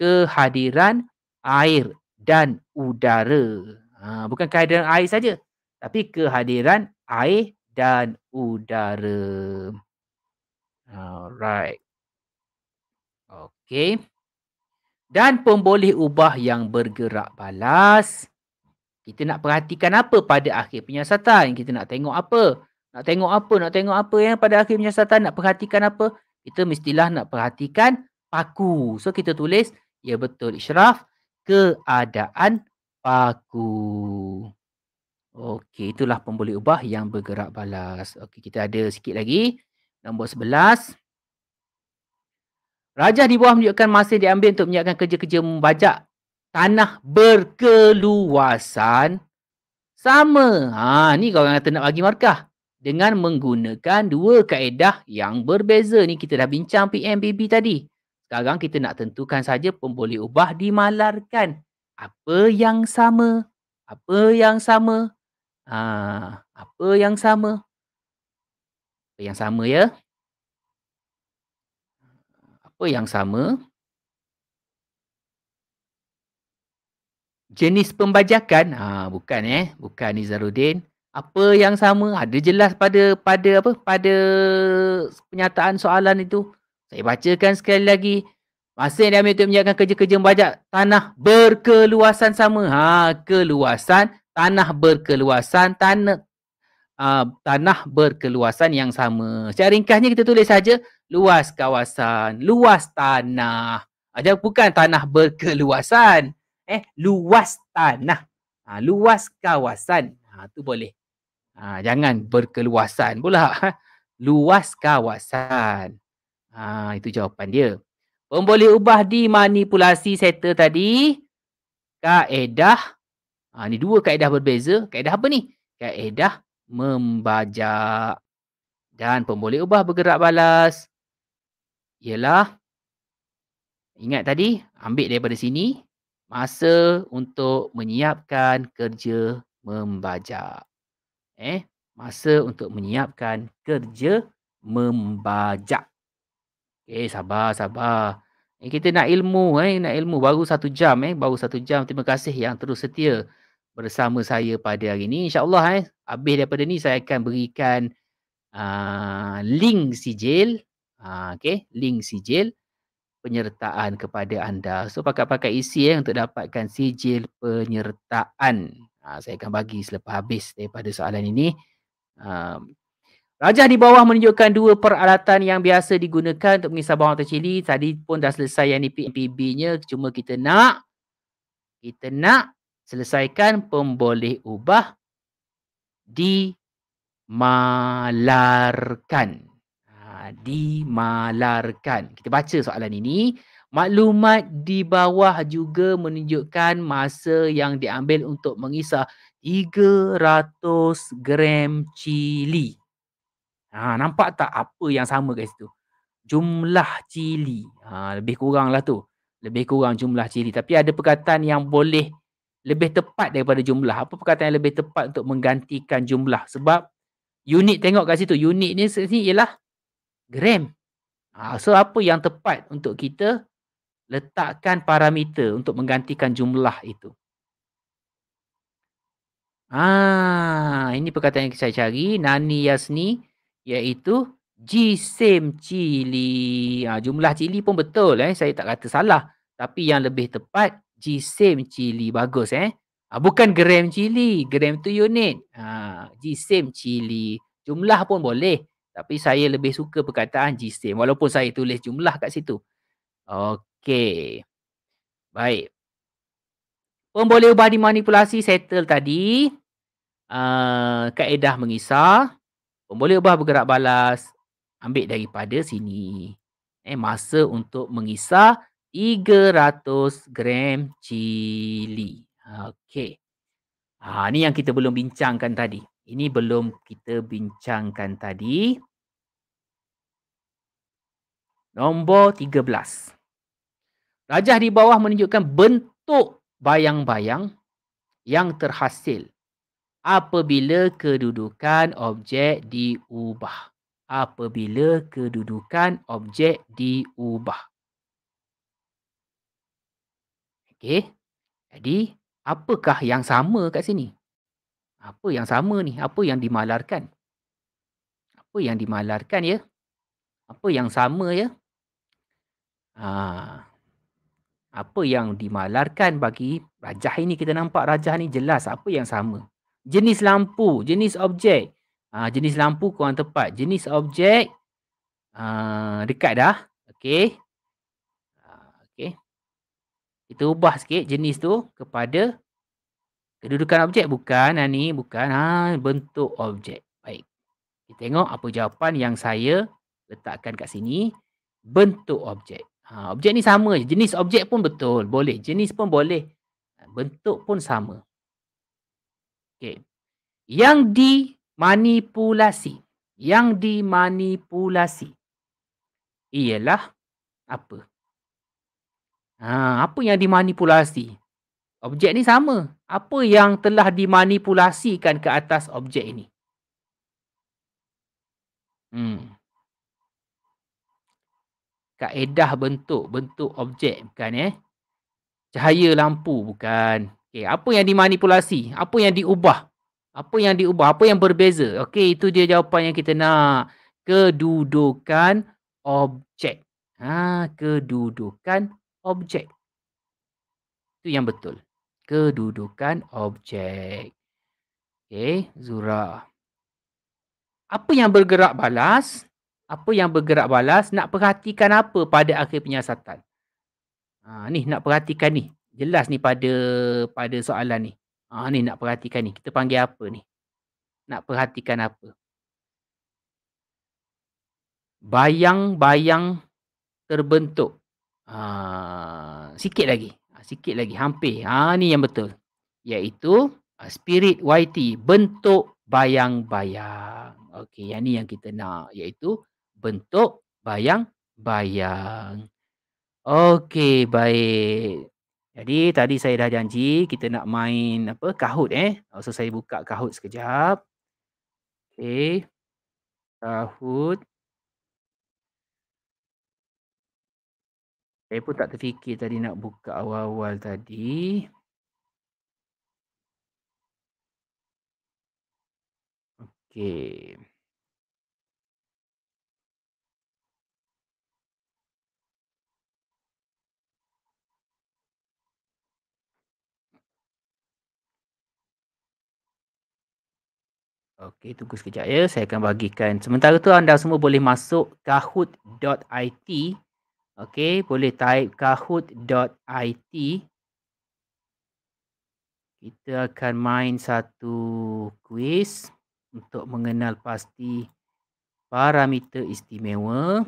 kehadiran air dan udara. Ha, bukan kehadiran air saja, tapi kehadiran air dan udara. Alright. Okay. Dan pemboleh ubah yang bergerak balas. Kita nak perhatikan apa pada akhir penyiasatan. Kita nak tengok apa. Nak tengok apa. Nak tengok apa yang pada akhir penyiasatan. Nak perhatikan apa. Kita mestilah nak perhatikan paku. So kita tulis. Ya betul Israf. Keadaan paku. Okey. Itulah pembuli ubah yang bergerak balas. Okey. Kita ada sikit lagi. Nombor sebelas. Rajah di bawah menunjukkan masih diambil untuk menyiapkan kerja-kerja membajak tanah berkeluasan sama. Ha ni kau kata nak bagi markah dengan menggunakan dua kaedah yang berbeza ni kita dah bincang PMBB tadi. Sekarang kita nak tentukan saja pemboleh ubah dimalarkan. Apa yang sama? Apa yang sama? Ha, apa yang sama? Apa yang sama ya? Apa yang sama? jenis pembajakan ha, bukan eh bukan ni Zarudin. apa yang sama ada jelas pada pada apa pada penyataan soalan itu saya bacakan sekali lagi Masih yang diambil untuk menyiapkan kerja-kerja membajak tanah berkeluasan sama ha keluasan tanah berkeluasan tanah ha, tanah berkeluasan yang sama secara ringkasnya kita tulis saja luas kawasan luas tanah ada bukan tanah berkeluasan eh luas tanah ha, luas kawasan ha tu boleh ha jangan berkeluasan pula ha, luas kawasan ha itu jawapan dia pemboleh ubah di manipulasi settle tadi kaedah ha ni dua kaedah berbeza kaedah apa ni kaedah membajak dan pemboleh ubah bergerak balas ialah ingat tadi ambil daripada sini masa untuk menyiapkan kerja membajak. Eh, masa untuk menyiapkan kerja membajak. Okey, eh, sabar, sabar. Eh, kita nak ilmu, eh, nak ilmu baru satu jam, eh, baru satu jam. Terima kasih yang terus setia bersama saya pada hari ini. InsyaAllah, eh, habis daripada ni saya akan berikan uh, link sijil. Uh, ah, okay, link sijil. Uh, penyertaan kepada anda. So pakat-pakat isi eh, untuk dapatkan sijil penyertaan. Ha, saya akan bagi selepas habis daripada soalan ini. Um, Rajah di bawah menunjukkan dua peralatan yang biasa digunakan untuk mengisap bawang cili. Tadi pun dah selesai yang ni PPB-nya. Cuma kita nak kita nak selesaikan pemboleh ubah di malarkan dimalarkan. Kita baca soalan ini. Maklumat di bawah juga menunjukkan masa yang diambil untuk mengisah 300 gram cili. Ha, nampak tak apa yang sama kat situ? Jumlah cili. Ha, lebih kurang lah tu. Lebih kurang jumlah cili. Tapi ada perkataan yang boleh lebih tepat daripada jumlah. Apa perkataan yang lebih tepat untuk menggantikan jumlah? Sebab unit tengok kat situ. Unit ni sini ialah gram. Ha, so apa yang tepat untuk kita letakkan parameter untuk menggantikan jumlah itu. Ah, ha, ini perkataan yang saya cari, nani yasni iaitu jisim cili. Ha, jumlah cili pun betul eh, saya tak kata salah. Tapi yang lebih tepat g jisim cili bagus eh. Ha, bukan gram cili, gram tu unit. Ah, ha, jisim cili. Jumlah pun boleh. Tapi saya lebih suka perkataan jisim walaupun saya tulis jumlah kat situ. Okey. Baik. Boleh ubah dimanipulasi settle tadi. Uh, kaedah mengisar. Pemboleh ubah bergerak balas. Ambil daripada sini. Eh, masa untuk mengisar 300 gram cili. Okey. Ini ah, yang kita belum bincangkan tadi. Ini belum kita bincangkan tadi. Nombor 13. Rajah di bawah menunjukkan bentuk bayang-bayang yang terhasil apabila kedudukan objek diubah. Apabila kedudukan objek diubah. Okey. Jadi, apakah yang sama kat sini? Apa yang sama ni? Apa yang dimalarkan? Apa yang dimalarkan ya? Apa yang sama ya? Ha. Apa yang dimalarkan bagi rajah ini kita nampak rajah ni jelas apa yang sama. Jenis lampu, jenis objek. Ha, jenis lampu kurang tepat. Jenis objek ha, dekat dah. Okey. Ha, Okey. Kita ubah sikit jenis tu kepada Kedudukan objek bukan. Ha, ni bukan. Ha, bentuk objek. Baik. Kita tengok apa jawapan yang saya letakkan kat sini. Bentuk objek. Ha, objek ni sama. Jenis objek pun betul. Boleh. Jenis pun boleh. Bentuk pun sama. Okey. Yang dimanipulasi. Yang dimanipulasi. Ialah apa? Ha, apa yang dimanipulasi? Objek ni sama apa yang telah dimanipulasikan ke atas objek ini. Hmm. Kaedah bentuk, bentuk objek bukan eh. Cahaya lampu bukan. Okay, apa yang dimanipulasi? Apa yang diubah? Apa yang diubah? Apa yang berbeza? Okey, itu dia jawapan yang kita nak. Kedudukan objek. Ha, kedudukan objek. Itu yang betul kedudukan objek. Okey, Zura. Apa yang bergerak balas? Apa yang bergerak balas? Nak perhatikan apa pada akhir penyiasatan? Ha, ni nak perhatikan ni. Jelas ni pada pada soalan ni. Ha, ni nak perhatikan ni. Kita panggil apa ni? Nak perhatikan apa? Bayang-bayang terbentuk. Ha, sikit lagi. Ah, sikit lagi hampir. Ha ni yang betul. Iaitu uh, spirit YT bentuk bayang-bayang. Okey, yang ni yang kita nak iaitu bentuk bayang-bayang. Okey, baik. Jadi tadi saya dah janji kita nak main apa kahut eh. So saya buka kahut sekejap. Okey. Kahut. Saya pun tak terfikir tadi nak buka awal-awal tadi. Okay. Okey, tunggu sekejap ya. Saya akan bagikan. Sementara tu anda semua boleh masuk kahoot.it Okey, boleh type kahoot.it. Kita akan main satu kuis untuk mengenal pasti parameter istimewa.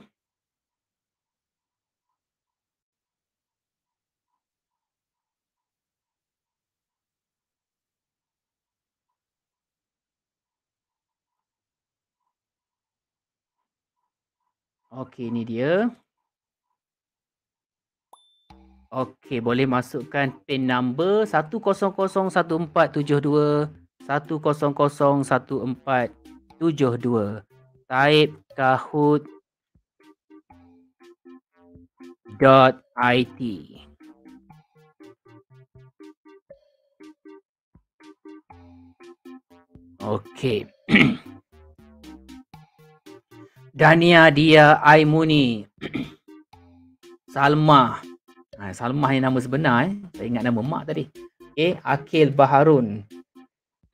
Okey, ini dia. Okey, boleh masukkan pin number 1001472 1001472. 1001472. Taib Kahoot dot IT Okey. Dania Dia Aimuni Salma Ha, Salmah ni nama sebenar eh. Saya ingat nama mak tadi. Okay, eh, Akil Baharun.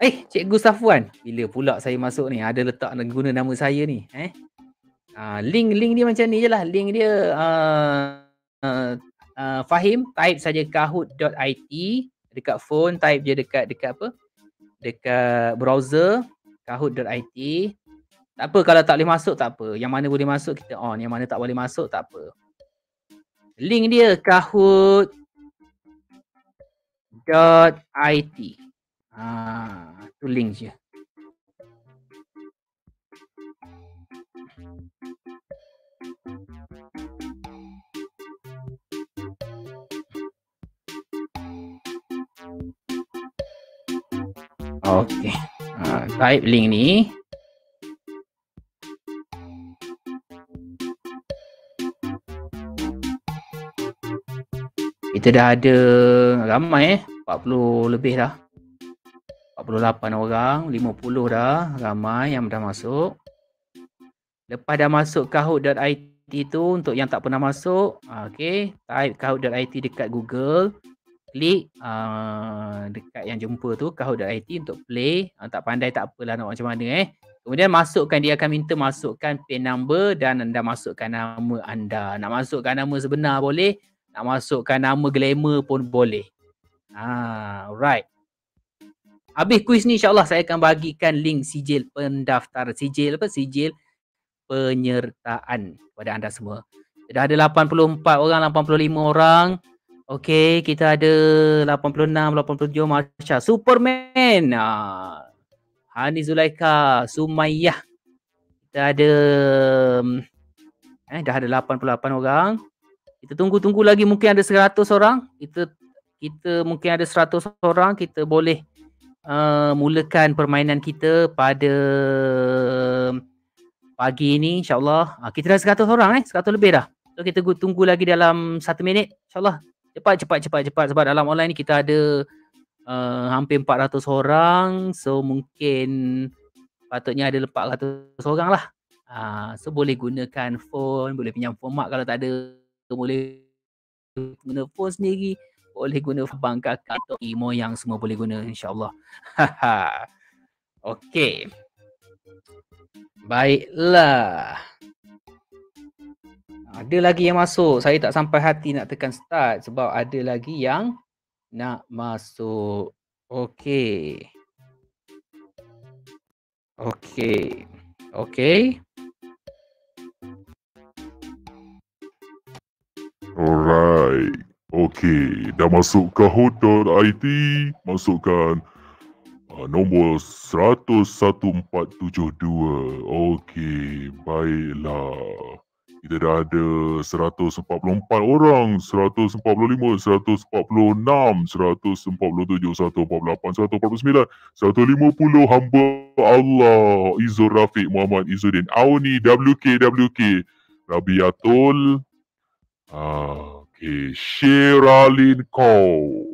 Eh, Cikgu Safuan. Bila pula saya masuk ni, ada letak nak guna nama saya ni. Eh? Ha, link link dia macam ni je lah. Link dia... Uh, uh, uh, Fahim, type saja kahoot.it dekat phone, type je dekat dekat apa? Dekat browser, kahoot.it. Tak apa kalau tak boleh masuk, tak apa. Yang mana boleh masuk, kita on. Yang mana tak boleh masuk, tak apa link dia kahoot dot it ah ha, tu link je Okay, uh, ha, type link ni Kita dah ada ramai eh 40 lebih dah 48 orang 50 dah ramai yang dah masuk Lepas dah masuk kahoot.it itu untuk yang tak pernah masuk ah, okay, Type kahoot.it dekat google Klik uh, dekat yang jumpa tu kahoot.it untuk play uh, Tak pandai tak apalah nak macam mana eh Kemudian masukkan dia akan minta masukkan pin number dan anda masukkan nama anda. Nak masukkan nama sebenar boleh. Nak masukkan nama glamour pun boleh. Ha, alright. Habis kuis ni insyaAllah saya akan bagikan link sijil pendaftar. Sijil apa? Sijil penyertaan kepada anda semua. Dah ada 84 orang, 85 orang. Okay, kita ada 86, 87. Masya Superman. Ha. Hani Zulaika, Sumayyah. Kita ada... Hmm, eh, dah ada 88 orang. Kita tunggu-tunggu lagi mungkin ada 100 orang. Kita kita mungkin ada 100 orang kita boleh uh, mulakan permainan kita pada um, pagi ini insyaallah. Uh, kita dah 100 orang eh, 100 lebih dah. So kita tunggu lagi dalam 1 minit insyaallah. Cepat cepat cepat cepat sebab dalam online ni kita ada uh, hampir 400 orang. So mungkin patutnya ada lepak 400 orang lah. Uh, so boleh gunakan phone, boleh pinjam phone kalau tak ada. Kau boleh guna phone sendiri, boleh guna bank kakak atau emo yang semua boleh guna insyaAllah. okay. Baiklah. Ada lagi yang masuk. Saya tak sampai hati nak tekan start sebab ada lagi yang nak masuk. Okey. Okey. Okey. Alright. Okay. Dah masuk ke IT. Masukkan uh, nombor 101472. Okay. Baiklah. Kita dah ada 144 orang, 145, 146, 147, 148, 149, 150 hamba Allah. Izzul Rafiq Muhammad Izzuddin. Auni WKWK. Rabiatul. WK okay. Sheraline Kau.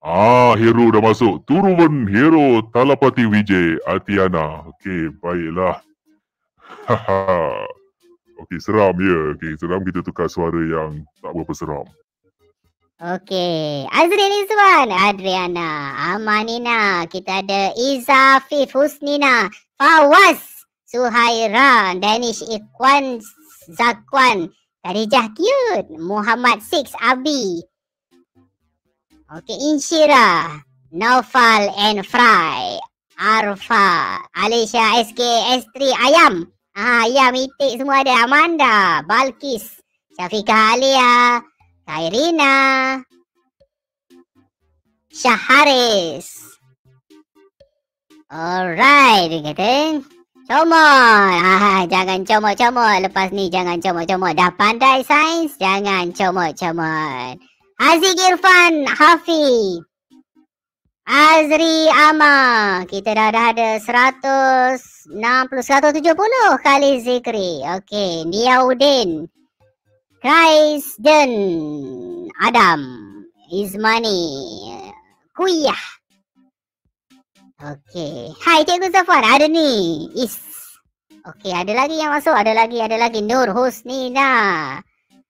Ah, hero dah masuk. Turun hero Talapati Vijay Atiana. Okey, baiklah. Okay, seram ya. Yeah. Okey, seram kita tukar suara yang tak berapa seram. Okay, Azrin Izzuan, Adriana, Amanina, kita ada Iza Fif Husnina, Fawaz, Suhaira, Danish Ikwan, Zakwan, Darijah cute. Muhammad Six Abi. Okay, Insira, Naufal and Fry. Arfa. Alicia SK S3 Ayam. Ah, ayam itik semua ada. Amanda. Balkis. Syafiqah Alia. Kairina. Syaharis. Alright, dia kata. Comel. Ah, jangan comel-comel. Lepas ni jangan comel-comel. Dah pandai sains, jangan comel-comel. Aziz Irfan Hafi. Azri Ama. Kita dah, dah ada 160, 170 kali zikri. Okey. Niaudin. Krais Adam. Ismani. Kuyah. Okay, Hai Cikgu Zafar, ada ni. Is. Okey, ada lagi yang masuk. Ada lagi, ada lagi. Nur Husnina.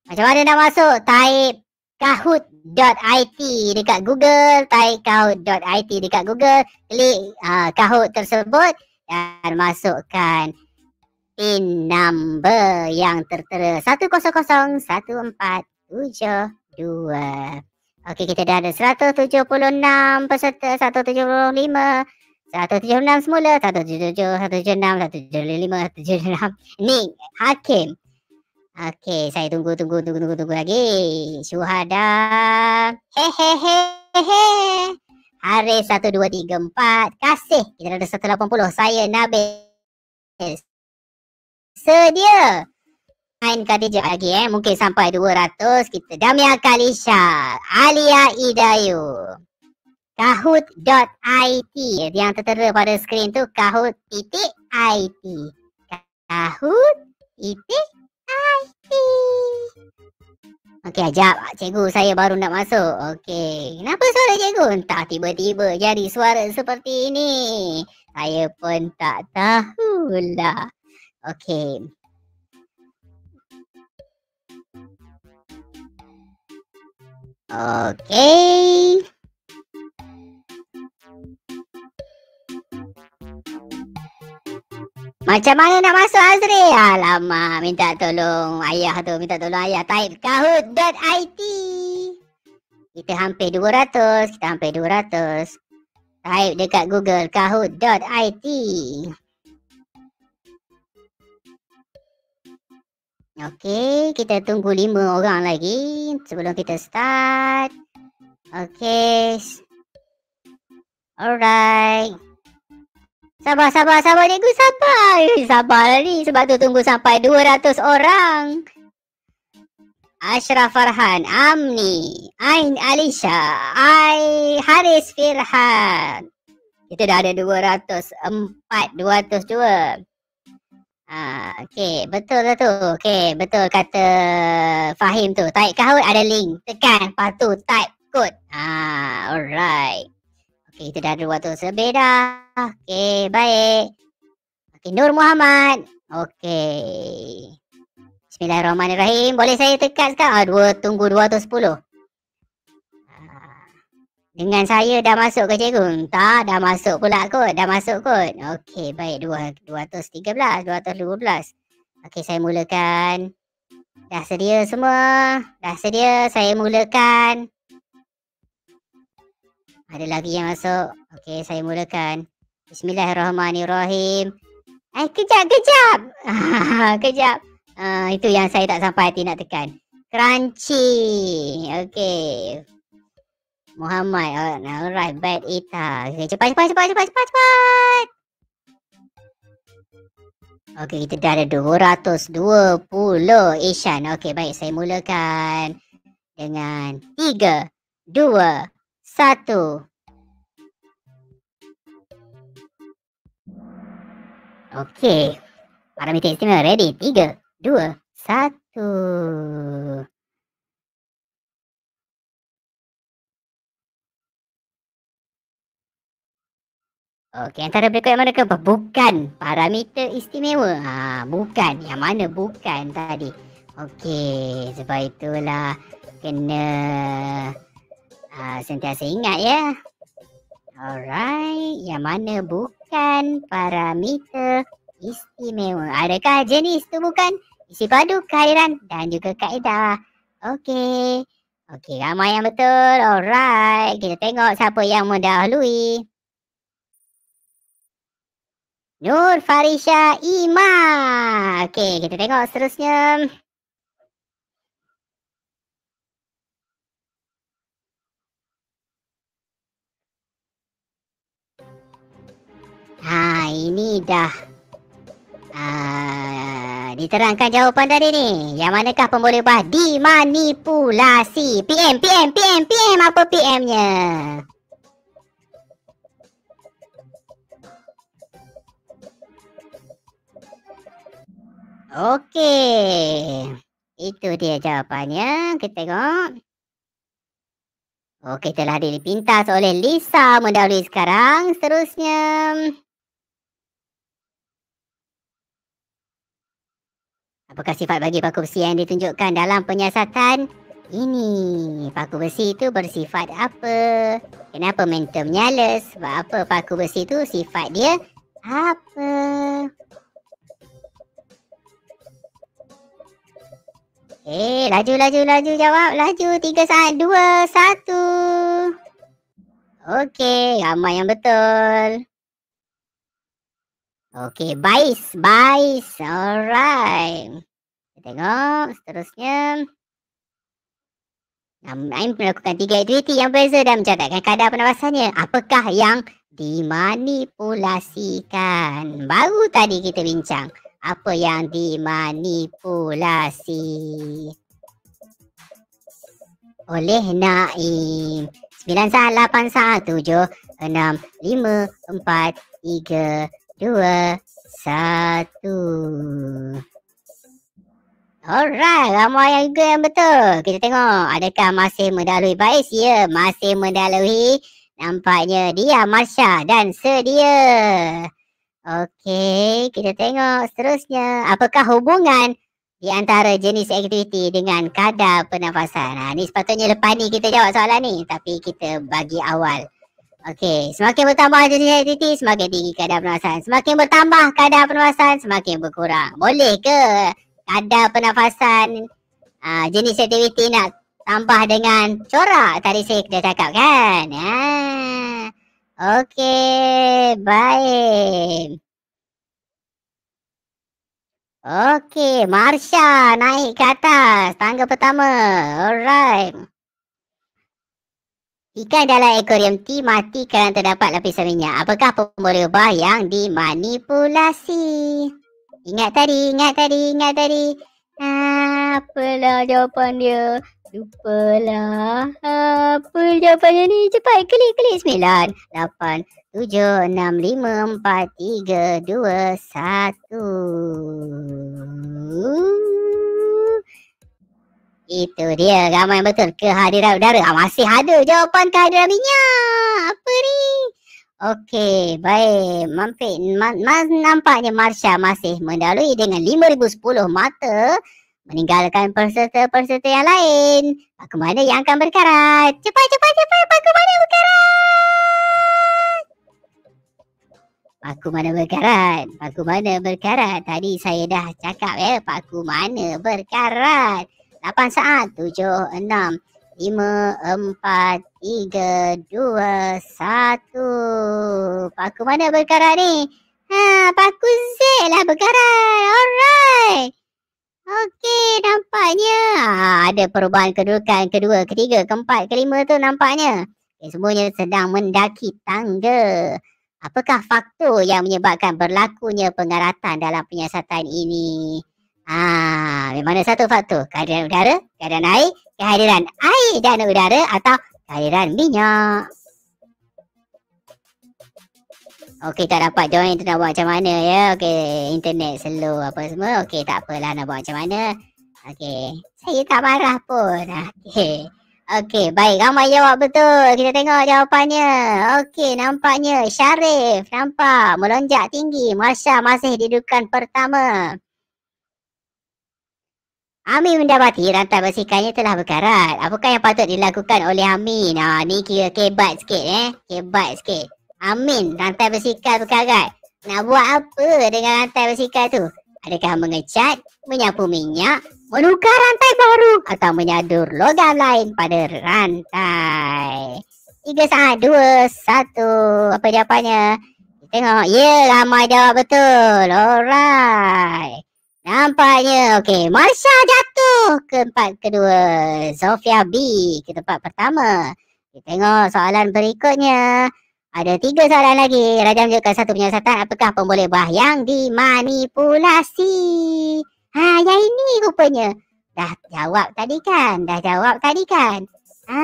Macam mana nak masuk? Type kahoot.it dekat Google. Type kahoot.it dekat Google. Klik uh, kahoot tersebut dan masukkan pin number yang tertera 1001472. Okey, kita dah ada 176 peserta, 175, 176 semula 177 176 175 176 ni hakim okey saya tunggu tunggu tunggu tunggu tunggu lagi syuhada hehehe Haris empat, kasih kita ada 180 saya Nabil sedia main kat lagi eh mungkin sampai dua ratus kita Damia Kalisha Alia Idayu kahoot.it yang tertera pada skrin tu kahoot.it kahoot.it Okey, jap. Cikgu saya baru nak masuk. Okey. Kenapa suara cikgu? Entah tiba-tiba jadi suara seperti ini. Saya pun tak tahulah. Okey. Okey. Macam mana nak masuk Azri? Alamak, minta tolong ayah tu. Minta tolong ayah. Type kahoot.it Kita hampir 200. Kita hampir 200. Type dekat Google kahoot.it Okay, kita tunggu 5 orang lagi sebelum kita start. Okay. Alright. Sabar, sabar, sabar cikgu, sabar. Eh, sabar lah ni sebab tu tunggu sampai 200 orang. Ashraf Farhan, Amni, Ain Alisha, Ai Haris Firhan. Kita dah ada 204, 202. Ah, okay, betul lah tu. Okay, betul kata Fahim tu. Taik kahut ada link. Tekan, lepas tu type kod. Ah, alright. Kita dah dua tu sebeda. dah. Okey, baik. Okey, Nur Muhammad. Okey. Bismillahirrahmanirrahim. Boleh saya tekan sekarang? Ah, dua, tunggu dua tu sepuluh. Ah, dengan saya dah masuk ke cikgu? Hmm, tak, dah masuk pula kot. Dah masuk kot. Okey, baik. Dua, dua tu tiga Dua tu dua belas. Okey, saya mulakan. Dah sedia semua. Dah sedia. Saya mulakan. Ada lagi yang masuk. Okey, saya mulakan. Bismillahirrahmanirrahim. Eh, kejap, kejap. kejap. Uh, itu yang saya tak sampai hati nak tekan. Crunchy. Okey. Muhammad. Uh, right, bad ita. Okay, cepat, cepat, cepat, cepat, cepat, cepat. Okey, kita dah ada 220 Ishan. Okey, baik. Saya mulakan dengan 3, 2, 1 satu. Okey. Para mitik istimewa ready. Tiga, dua, satu. Okey, antara berikut yang mana Bukan parameter istimewa. Ha, bukan. Yang mana bukan tadi. Okey, sebab itulah kena uh, sentiasa ingat ya. Alright, yang mana bukan parameter istimewa? Adakah jenis tu bukan isi padu kairan dan juga kaedah? Okay. Okay, ramai yang betul. Alright, kita tengok siapa yang mendahului. Nur Farisha Ima. Okay, kita tengok seterusnya. Ha, ini dah uh, diterangkan jawapan tadi ni. Yang manakah pemboleh bah dimanipulasi? PM, PM, PM, PM apa PM-nya? Okey. Itu dia jawapannya. Kita tengok. Okey, telah dipintas oleh Lisa mendahului sekarang. Seterusnya, apakah sifat bagi paku besi yang ditunjukkan dalam penyiasatan ini? Paku besi itu bersifat apa? Kenapa mentum nyala? Sebab apa paku besi itu sifat dia apa? Eh, laju, laju, laju jawab. Laju, tiga, saat, dua, satu. Okey, ramai yang betul. Okey, bias, bias. Alright. Kita tengok seterusnya. Amin melakukan tiga aktiviti yang berbeza dan mencatatkan kadar pernafasannya. Apakah yang dimanipulasikan? Baru tadi kita bincang. Apa yang dimanipulasi? Oleh Naim. 9 saat, 8 saat, 7, 6, 5, 4, 3, 2, 1. Alright, ramai yang juga yang betul. Kita tengok adakah masih mendalui Baiz? Ya, masih mendalui. Nampaknya dia Marsha dan sedia. Okey, kita tengok seterusnya. Apakah hubungan di antara jenis aktiviti dengan kadar pernafasan? Ha, ni sepatutnya lepas ni kita jawab soalan ni. Tapi kita bagi awal. Okey, semakin bertambah jenis aktiviti, semakin tinggi kadar pernafasan. Semakin bertambah kadar pernafasan, semakin berkurang. Boleh ke? ada pernafasan uh, jenis aktiviti nak tambah dengan corak tadi saya kena cakap kan ha. Okey, baik Okey, Marsha naik ke atas tangga pertama. Alright. Ikan dalam ekorium T mati kerana terdapat lapisan minyak. Apakah pemboleh ubah yang dimanipulasi? Ingat tadi, ingat tadi, ingat tadi. Apalah jawapan dia? Lupa lah. Apa jawapannya ni? Cepat klik klik 9 8 7 6 5 4 3 2 1. Itu dia ramai betul kehadiran udara. Ah, masih ada jawapan kehadiran minyak. Apa ni? Okey, baik. Mampik. Mas, nampaknya Marsha masih mendalui dengan 5,010 mata meninggalkan peserta-peserta yang lain. Paku mana yang akan berkarat? Cepat, cepat, cepat. Paku mana berkarat? Paku mana berkarat? Paku mana berkarat? Tadi saya dah cakap ya. Eh? Paku mana berkarat? 8 saat, 7, 6, lima empat tiga dua satu Paku mana berkarat ni? Ha, paku Z lah berkarat. Alright Okay, nampaknya ha, Ada perubahan kedudukan kedua, ketiga, keempat, kelima tu nampaknya okay, Semuanya sedang mendaki tangga Apakah faktor yang menyebabkan berlakunya pengaratan dalam penyiasatan ini? Ah, ha, memang satu faktor. Kadar udara, Kadar naik? kehadiran air dan udara atau kehadiran minyak. Okey, tak dapat join tu nak buat macam mana ya. Okey, internet slow apa semua. Okey, tak apalah nak buat macam mana. Okey, saya tak marah pun. Okey. Okey, baik. Ramai jawab betul. Kita tengok jawapannya. Okey, nampaknya Syarif nampak melonjak tinggi. Masya masih dudukan pertama. Amin mendapati rantai basikalnya telah berkarat. Apakah ah, yang patut dilakukan oleh Amin? Ha, ni kira kebat sikit eh. Kebat sikit. Amin, rantai basikal berkarat. Nak buat apa dengan rantai basikal tu? Adakah mengecat, menyapu minyak, menukar rantai baru atau menyadur logam lain pada rantai? Tiga saat, dua, satu. Apa jawapannya? Tengok. Ya, yeah, ramai jawab betul. Alright. Nampaknya okey, Marsha jatuh ke tempat kedua. Sofia B ke tempat pertama. Kita tengok soalan berikutnya. Ada tiga soalan lagi. Raja menunjukkan satu penyiasatan. Apakah pemboleh bah yang dimanipulasi? Ha, ya ini rupanya. Dah jawab tadi kan? Dah jawab tadi kan? Ha,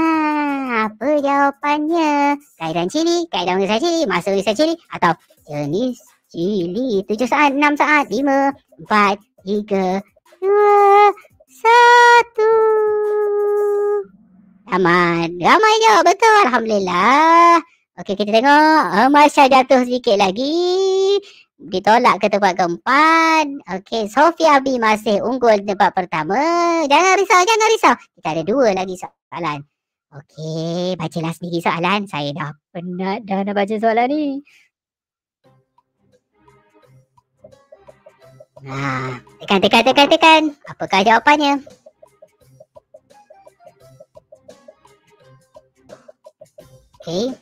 apa jawapannya? Kaedah cili, kaedah unisah cili, masa unisah cili atau jenis Kili tujuh saat, enam saat, 5, 4, 3, 2, 1 Aman, ramai jawab betul Alhamdulillah Okey kita tengok uh, oh, Masya jatuh sedikit lagi Ditolak ke tempat keempat Okey Sofia B masih unggul tempat pertama Jangan risau, jangan risau Kita ada dua lagi soalan Okey, bacalah sendiri soalan Saya dah penat dah nak baca soalan ni Nah, tekan, tekan, tekan, tekan. Apakah jawapannya? Okay.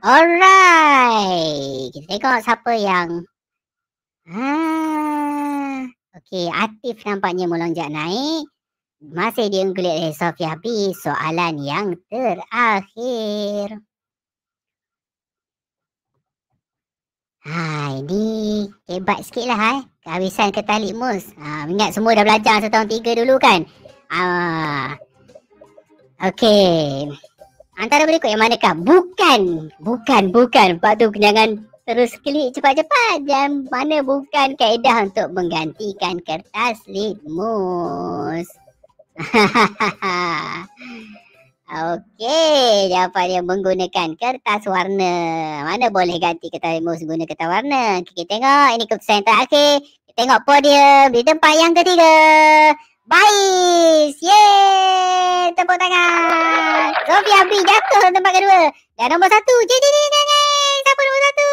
Alright. Kita tengok siapa yang... Ah. Okay, Atif nampaknya melonjak naik. Masih di Unggulit oleh Sofia B, soalan yang terakhir. Ha, ini hebat sikit lah eh. Kehabisan ke talik mus. Ha, ingat semua dah belajar satu tahun tiga dulu kan? Ah, ha, Okay. Antara berikut yang manakah? Bukan. Bukan, bukan. Sebab tu jangan terus klik cepat-cepat. Yang mana bukan kaedah untuk menggantikan kertas litmus. mus. Okey, jawapan yang menggunakan kertas warna. Mana boleh ganti kertas remus guna kertas warna. Okay, kita tengok, ini keputusan terakhir. Kita tengok podium di tempat yang ketiga. Baiz! Yeay! Tepuk tangan! Sofia B jatuh tempat kedua. Dan nombor satu. Jadi, jadi, jadi, Siapa nombor satu?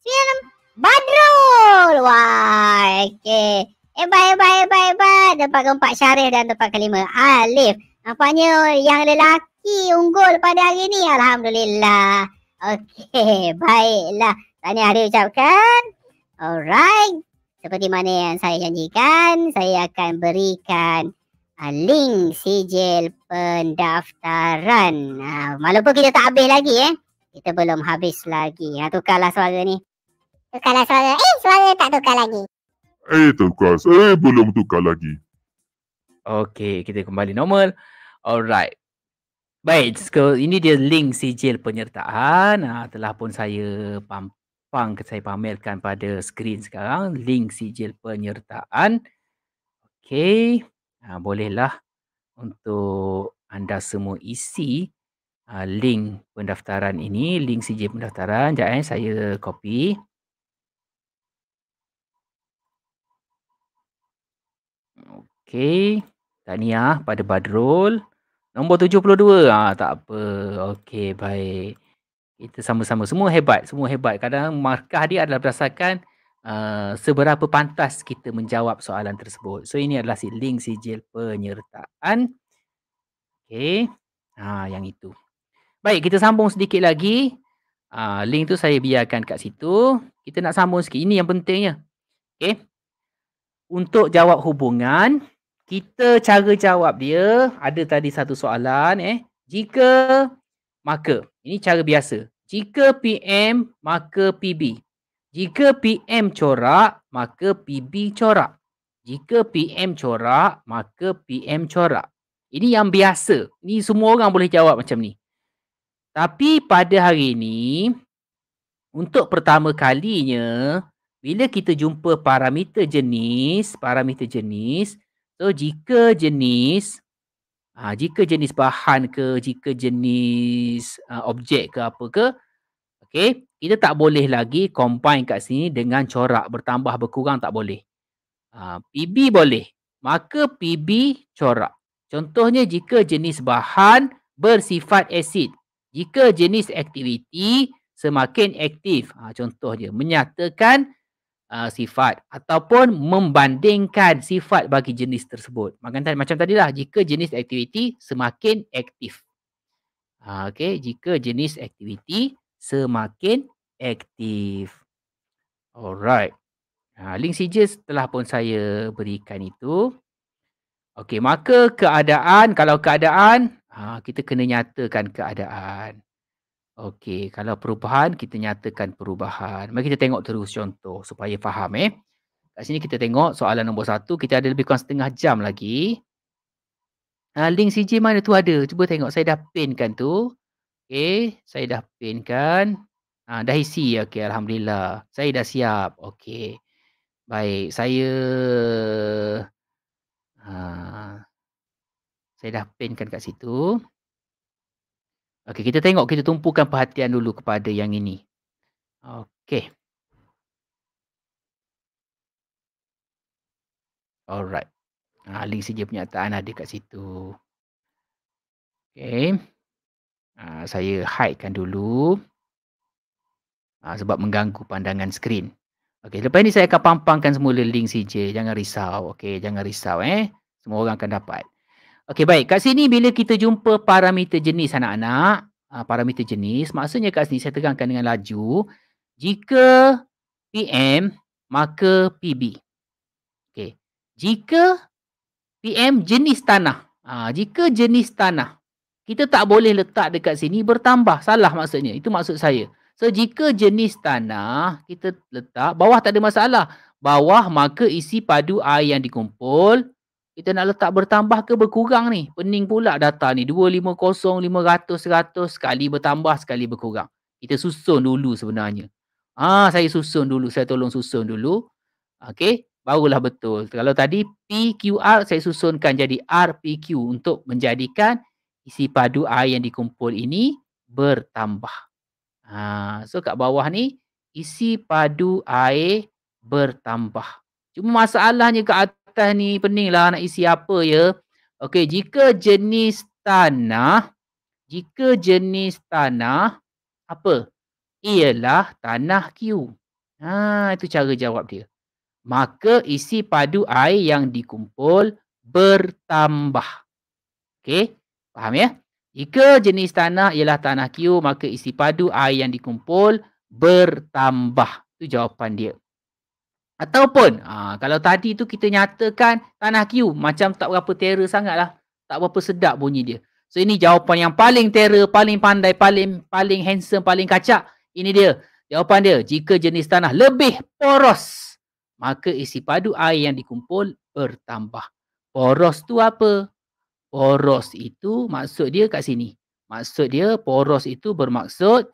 Sembilan, Badrul! Wah, okey. Hebat, hebat, hebat, hebat. Tempat keempat Syarif dan tempat kelima Alif. Nampaknya yang lelaki unggul pada hari ini. Alhamdulillah. Okey, baiklah. Tahniah dia ucapkan. Alright. Seperti mana yang saya janjikan, saya akan berikan ah, link sijil pendaftaran. Ah, walaupun kita tak habis lagi eh. Kita belum habis lagi. Ha, tukarlah suara ni. Tukarlah suara. Eh, suara tak tukar lagi. Eh, tukar. Eh, belum tukar lagi. Okay, kita kembali normal. Alright. Baik, so ini dia link sijil penyertaan. Ha, telah pun saya pampang, saya pamerkan pada skrin sekarang. Link sijil penyertaan. Okay. Ha, ah, bolehlah untuk anda semua isi uh, link pendaftaran ini, link sijil pendaftaran. Sekejap eh, saya copy. Okey. Tahniah pada Badrul. Nombor 72. Ha, ah, tak apa. Okey, baik. Kita sama-sama. Semua hebat. Semua hebat. Kadang markah dia adalah berdasarkan uh, seberapa pantas kita menjawab soalan tersebut. So, ini adalah si link sijil penyertaan. Okey. Ha, yang itu. Baik, kita sambung sedikit lagi. Uh, link tu saya biarkan kat situ. Kita nak sambung sikit. Ini yang pentingnya. Okey untuk jawab hubungan, kita cara jawab dia ada tadi satu soalan eh. Jika maka. Ini cara biasa. Jika PM maka PB. Jika PM corak maka PB corak. Jika PM corak maka PM corak. Ini yang biasa. Ni semua orang boleh jawab macam ni. Tapi pada hari ini untuk pertama kalinya bila kita jumpa parameter jenis, parameter jenis, so jika jenis ha, jika jenis bahan ke, jika jenis ha, objek ke apa ke, okey, kita tak boleh lagi combine kat sini dengan corak bertambah berkurang tak boleh. Ha, PB boleh. Maka PB corak. Contohnya jika jenis bahan bersifat asid. Jika jenis aktiviti semakin aktif. Ha, contoh Menyatakan uh, sifat ataupun membandingkan sifat bagi jenis tersebut. Macam, tadi macam tadi lah, jika jenis aktiviti semakin aktif. Uh, ah, okay, jika jenis aktiviti semakin aktif. Alright. Ha, link sijil telah pun saya berikan itu. Okey, maka keadaan, kalau keadaan, ha, kita kena nyatakan keadaan. Okey, kalau perubahan kita nyatakan perubahan. Mari kita tengok terus contoh supaya faham eh. Kat sini kita tengok soalan nombor satu. Kita ada lebih kurang setengah jam lagi. Uh, link CJ mana tu ada? Cuba tengok. Saya dah pin kan tu. Okey, saya dah pin kan. Uh, ah, dah isi. Okey, Alhamdulillah. Saya dah siap. Okey. Baik, saya... Uh, saya dah pin kan kat situ. Okay, kita tengok kita tumpukan perhatian dulu kepada yang ini. Okay. Alright. Ha, link saja penyataan ada kat situ. Okay. Ha, ah, saya hidekan dulu. Ha, sebab mengganggu pandangan skrin. Okay. Lepas ini saya akan pampangkan semula link CJ. Jangan risau. Okay. Jangan risau eh. Semua orang akan dapat. Okey baik, kat sini bila kita jumpa parameter jenis anak-anak, ah, parameter jenis, maksudnya kat sini saya terangkan dengan laju, jika PM maka PB. Okey. Jika PM jenis tanah. Ha, jika jenis tanah. Kita tak boleh letak dekat sini bertambah. Salah maksudnya. Itu maksud saya. So jika jenis tanah kita letak bawah tak ada masalah. Bawah maka isi padu air yang dikumpul kita nak letak bertambah ke berkurang ni? Pening pula data ni. 250, 500, 100 sekali bertambah sekali berkurang. Kita susun dulu sebenarnya. Ah, ha, saya susun dulu. Saya tolong susun dulu. Okay, barulah betul. Kalau tadi PQR saya susunkan jadi RPQ untuk menjadikan isi padu air yang dikumpul ini bertambah. Ha, so kat bawah ni isi padu air bertambah. Cuma masalahnya kat atas atas ni pening lah nak isi apa ya. Okey, jika jenis tanah, jika jenis tanah, apa? Ialah tanah Q. Ha, itu cara jawab dia. Maka isi padu air yang dikumpul bertambah. Okey, faham ya? Jika jenis tanah ialah tanah Q, maka isi padu air yang dikumpul bertambah. Itu jawapan dia. Ataupun ha, kalau tadi tu kita nyatakan tanah Q macam tak berapa terror sangat lah. Tak berapa sedap bunyi dia. So ini jawapan yang paling terror, paling pandai, paling paling handsome, paling kacak. Ini dia. Jawapan dia. Jika jenis tanah lebih poros, maka isi padu air yang dikumpul bertambah. Poros tu apa? Poros itu maksud dia kat sini. Maksud dia poros itu bermaksud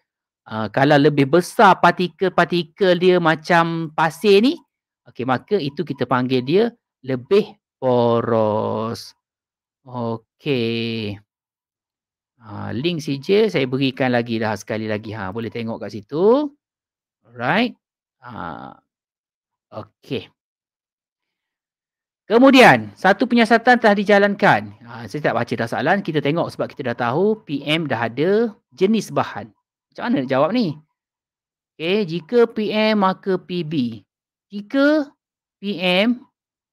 uh, kalau lebih besar partikel-partikel dia macam pasir ni, Okey, maka itu kita panggil dia lebih poros. Okey. Ha, link CJ saya berikan lagi dah sekali lagi. Ha, boleh tengok kat situ. Alright. Ha. Okey. Kemudian, satu penyiasatan telah dijalankan. Ha, saya tak baca dah soalan. Kita tengok sebab kita dah tahu PM dah ada jenis bahan. Macam mana nak jawab ni? Okey, jika PM maka PB jika PM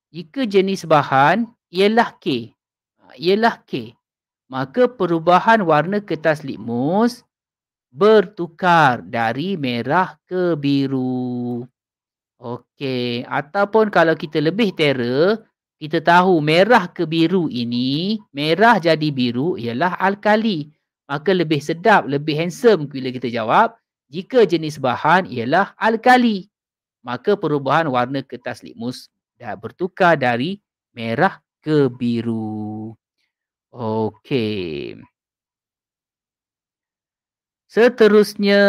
jika jenis bahan ialah K ha, ialah K maka perubahan warna kertas litmus bertukar dari merah ke biru okey ataupun kalau kita lebih terer kita tahu merah ke biru ini merah jadi biru ialah alkali maka lebih sedap lebih handsome bila kita jawab jika jenis bahan ialah alkali maka perubahan warna kertas litmus dah bertukar dari merah ke biru. Okey. Seterusnya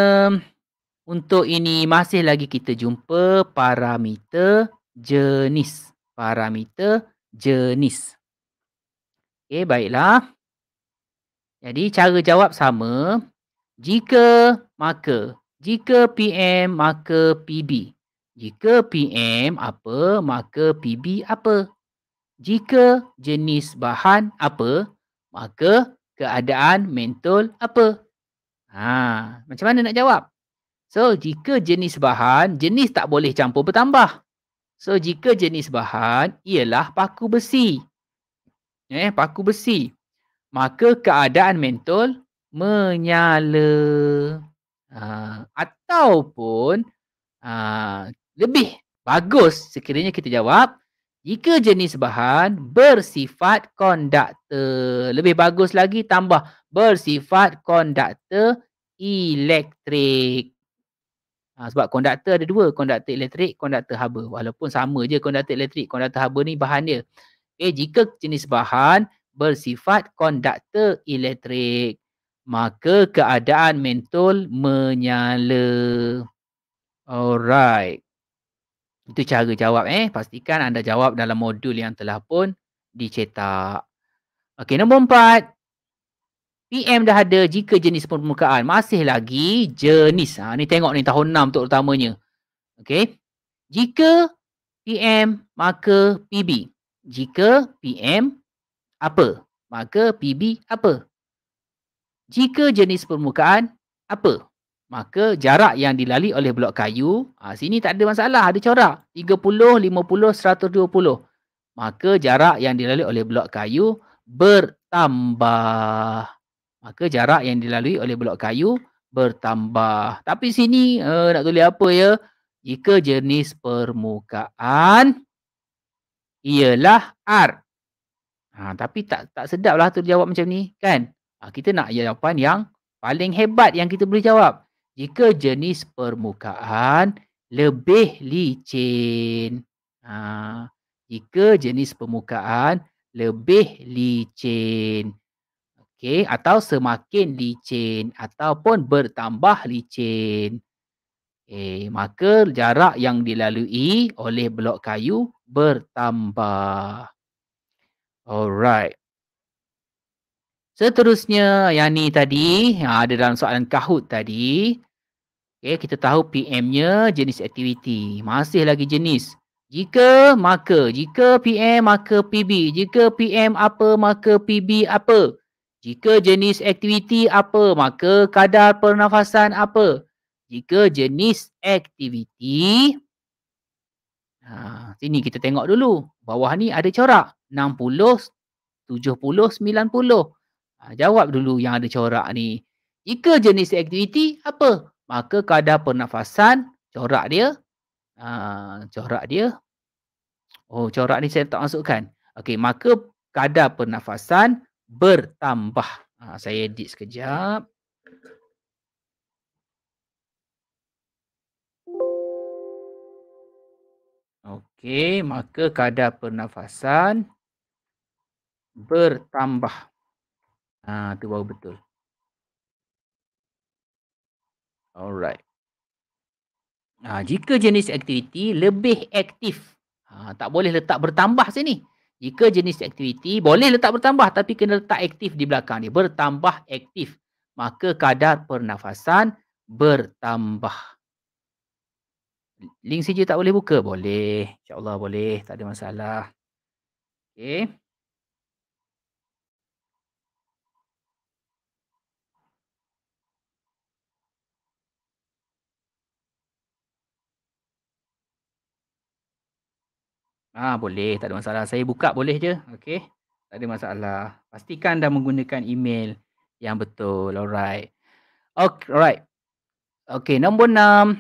untuk ini masih lagi kita jumpa parameter jenis. Parameter jenis. Okey, baiklah. Jadi cara jawab sama. Jika maka, jika PM maka PB. Jika PM apa, maka PB apa? Jika jenis bahan apa, maka keadaan mentol apa? Ha, macam mana nak jawab? So, jika jenis bahan, jenis tak boleh campur bertambah. So, jika jenis bahan ialah paku besi. Eh, paku besi. Maka keadaan mentol menyala. Ha, ataupun ha, lebih bagus sekiranya kita jawab jika jenis bahan bersifat konduktor. Lebih bagus lagi tambah bersifat konduktor elektrik. Ha, sebab konduktor ada dua, konduktor elektrik, konduktor haba. Walaupun sama je konduktor elektrik, konduktor haba ni bahan dia. Okay, eh, jika jenis bahan bersifat konduktor elektrik, maka keadaan mentol menyala. Alright. Itu cara jawab eh. Pastikan anda jawab dalam modul yang telah pun dicetak. Okey, nombor empat. PM dah ada jika jenis permukaan. Masih lagi jenis. Ha, ni tengok ni tahun enam untuk utamanya. Okey. Jika PM maka PB. Jika PM apa maka PB apa. Jika jenis permukaan apa maka jarak yang dilalui oleh blok kayu ha, sini tak ada masalah ada corak 30 50 120 maka jarak yang dilalui oleh blok kayu bertambah maka jarak yang dilalui oleh blok kayu bertambah tapi sini uh, nak tulis apa ya jika jenis permukaan ialah R ha, tapi tak tak sedap lah tu jawab macam ni kan ha, kita nak jawapan yang paling hebat yang kita boleh jawab jika jenis permukaan lebih licin. Ha, jika jenis permukaan lebih licin. Okey, atau semakin licin ataupun bertambah licin. Okay, eh, maka jarak yang dilalui oleh blok kayu bertambah. Alright. Seterusnya, yang ni tadi, ada dalam soalan kahut tadi. Okay, kita tahu PM-nya jenis aktiviti. Masih lagi jenis. Jika, maka. Jika PM, maka PB. Jika PM apa, maka PB apa. Jika jenis aktiviti apa, maka kadar pernafasan apa. Jika jenis aktiviti. Ha, sini kita tengok dulu. Bawah ni ada corak. 60, 70, 90. Ha, jawab dulu yang ada corak ni. Jika jenis aktiviti apa? maka kadar pernafasan corak dia uh, corak dia oh corak ni saya tak masukkan okey maka kadar pernafasan bertambah uh, saya edit sekejap okey maka kadar pernafasan bertambah ah uh, tu baru betul Alright. Ha, jika jenis aktiviti lebih aktif, ha, tak boleh letak bertambah sini. Jika jenis aktiviti boleh letak bertambah tapi kena letak aktif di belakang dia. Bertambah aktif. Maka kadar pernafasan bertambah. Link CJ tak boleh buka? Boleh. InsyaAllah boleh. Tak ada masalah. Okay. Ah ha, boleh, tak ada masalah. Saya buka boleh je. Okey. Tak ada masalah. Pastikan dah menggunakan email yang betul. Alright. Okay, alright. okay nombor enam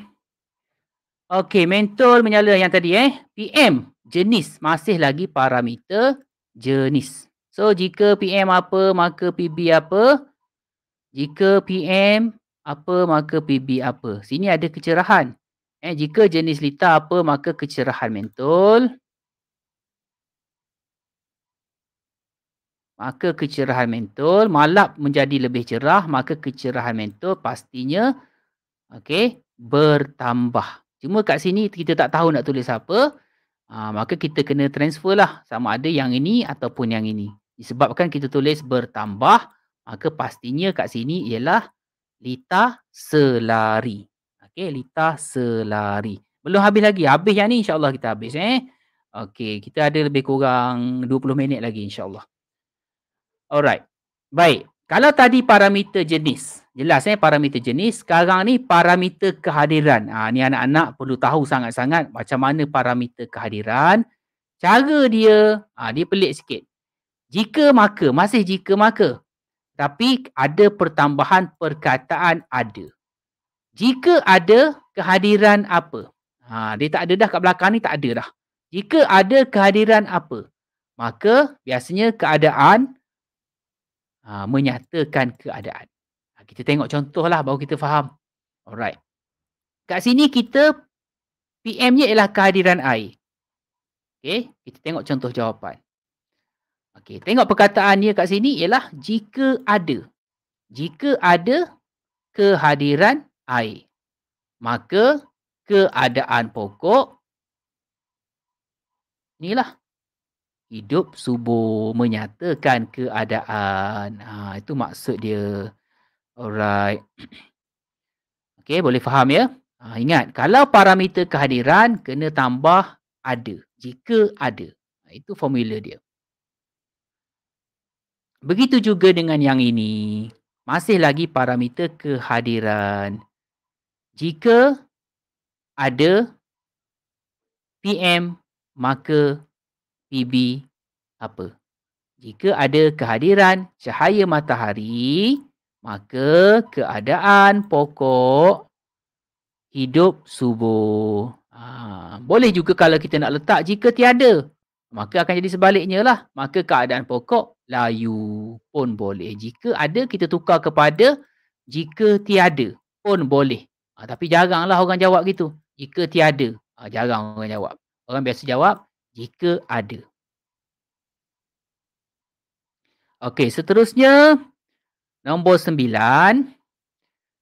okay mentor menyala yang tadi eh. PM jenis masih lagi parameter jenis. So jika PM apa maka PB apa? Jika PM apa maka PB apa? Sini ada kecerahan. Eh jika jenis lita apa maka kecerahan mentol. maka kecerahan mental malap menjadi lebih cerah maka kecerahan mental pastinya okey bertambah cuma kat sini kita tak tahu nak tulis apa ha, maka kita kena transfer lah sama ada yang ini ataupun yang ini disebabkan kita tulis bertambah maka pastinya kat sini ialah lita selari okey lita selari belum habis lagi habis yang ni insya Allah kita habis eh okey kita ada lebih kurang 20 minit lagi insya Allah. Alright. Baik. Kalau tadi parameter jenis. Jelas eh parameter jenis. Sekarang ni parameter kehadiran. Ha, ni anak-anak perlu tahu sangat-sangat macam mana parameter kehadiran. Cara dia, ha, dia pelik sikit. Jika maka, masih jika maka. Tapi ada pertambahan perkataan ada. Jika ada kehadiran apa. Ha, dia tak ada dah kat belakang ni tak ada dah. Jika ada kehadiran apa. Maka biasanya keadaan ha, menyatakan keadaan. Ah, kita tengok contohlah baru kita faham. Alright. Kat sini kita PM-nya ialah kehadiran air. Okay. Kita tengok contoh jawapan. Okay. Tengok perkataan dia kat sini ialah jika ada. Jika ada kehadiran air, Maka keadaan pokok. Inilah hidup subuh menyatakan keadaan. Ha, itu maksud dia. Alright. Okay, boleh faham ya? Ha, ingat, kalau parameter kehadiran kena tambah ada. Jika ada. Ha, itu formula dia. Begitu juga dengan yang ini. Masih lagi parameter kehadiran. Jika ada PM maka PB apa? Jika ada kehadiran cahaya matahari, maka keadaan pokok hidup subur. Ha, boleh juga kalau kita nak letak jika tiada. Maka akan jadi sebaliknya lah. Maka keadaan pokok layu pun boleh. Jika ada, kita tukar kepada jika tiada pun boleh. Ha, tapi jaranglah orang jawab gitu. Jika tiada, ha, jarang orang jawab. Orang biasa jawab, jika ada. Okey, seterusnya nombor sembilan.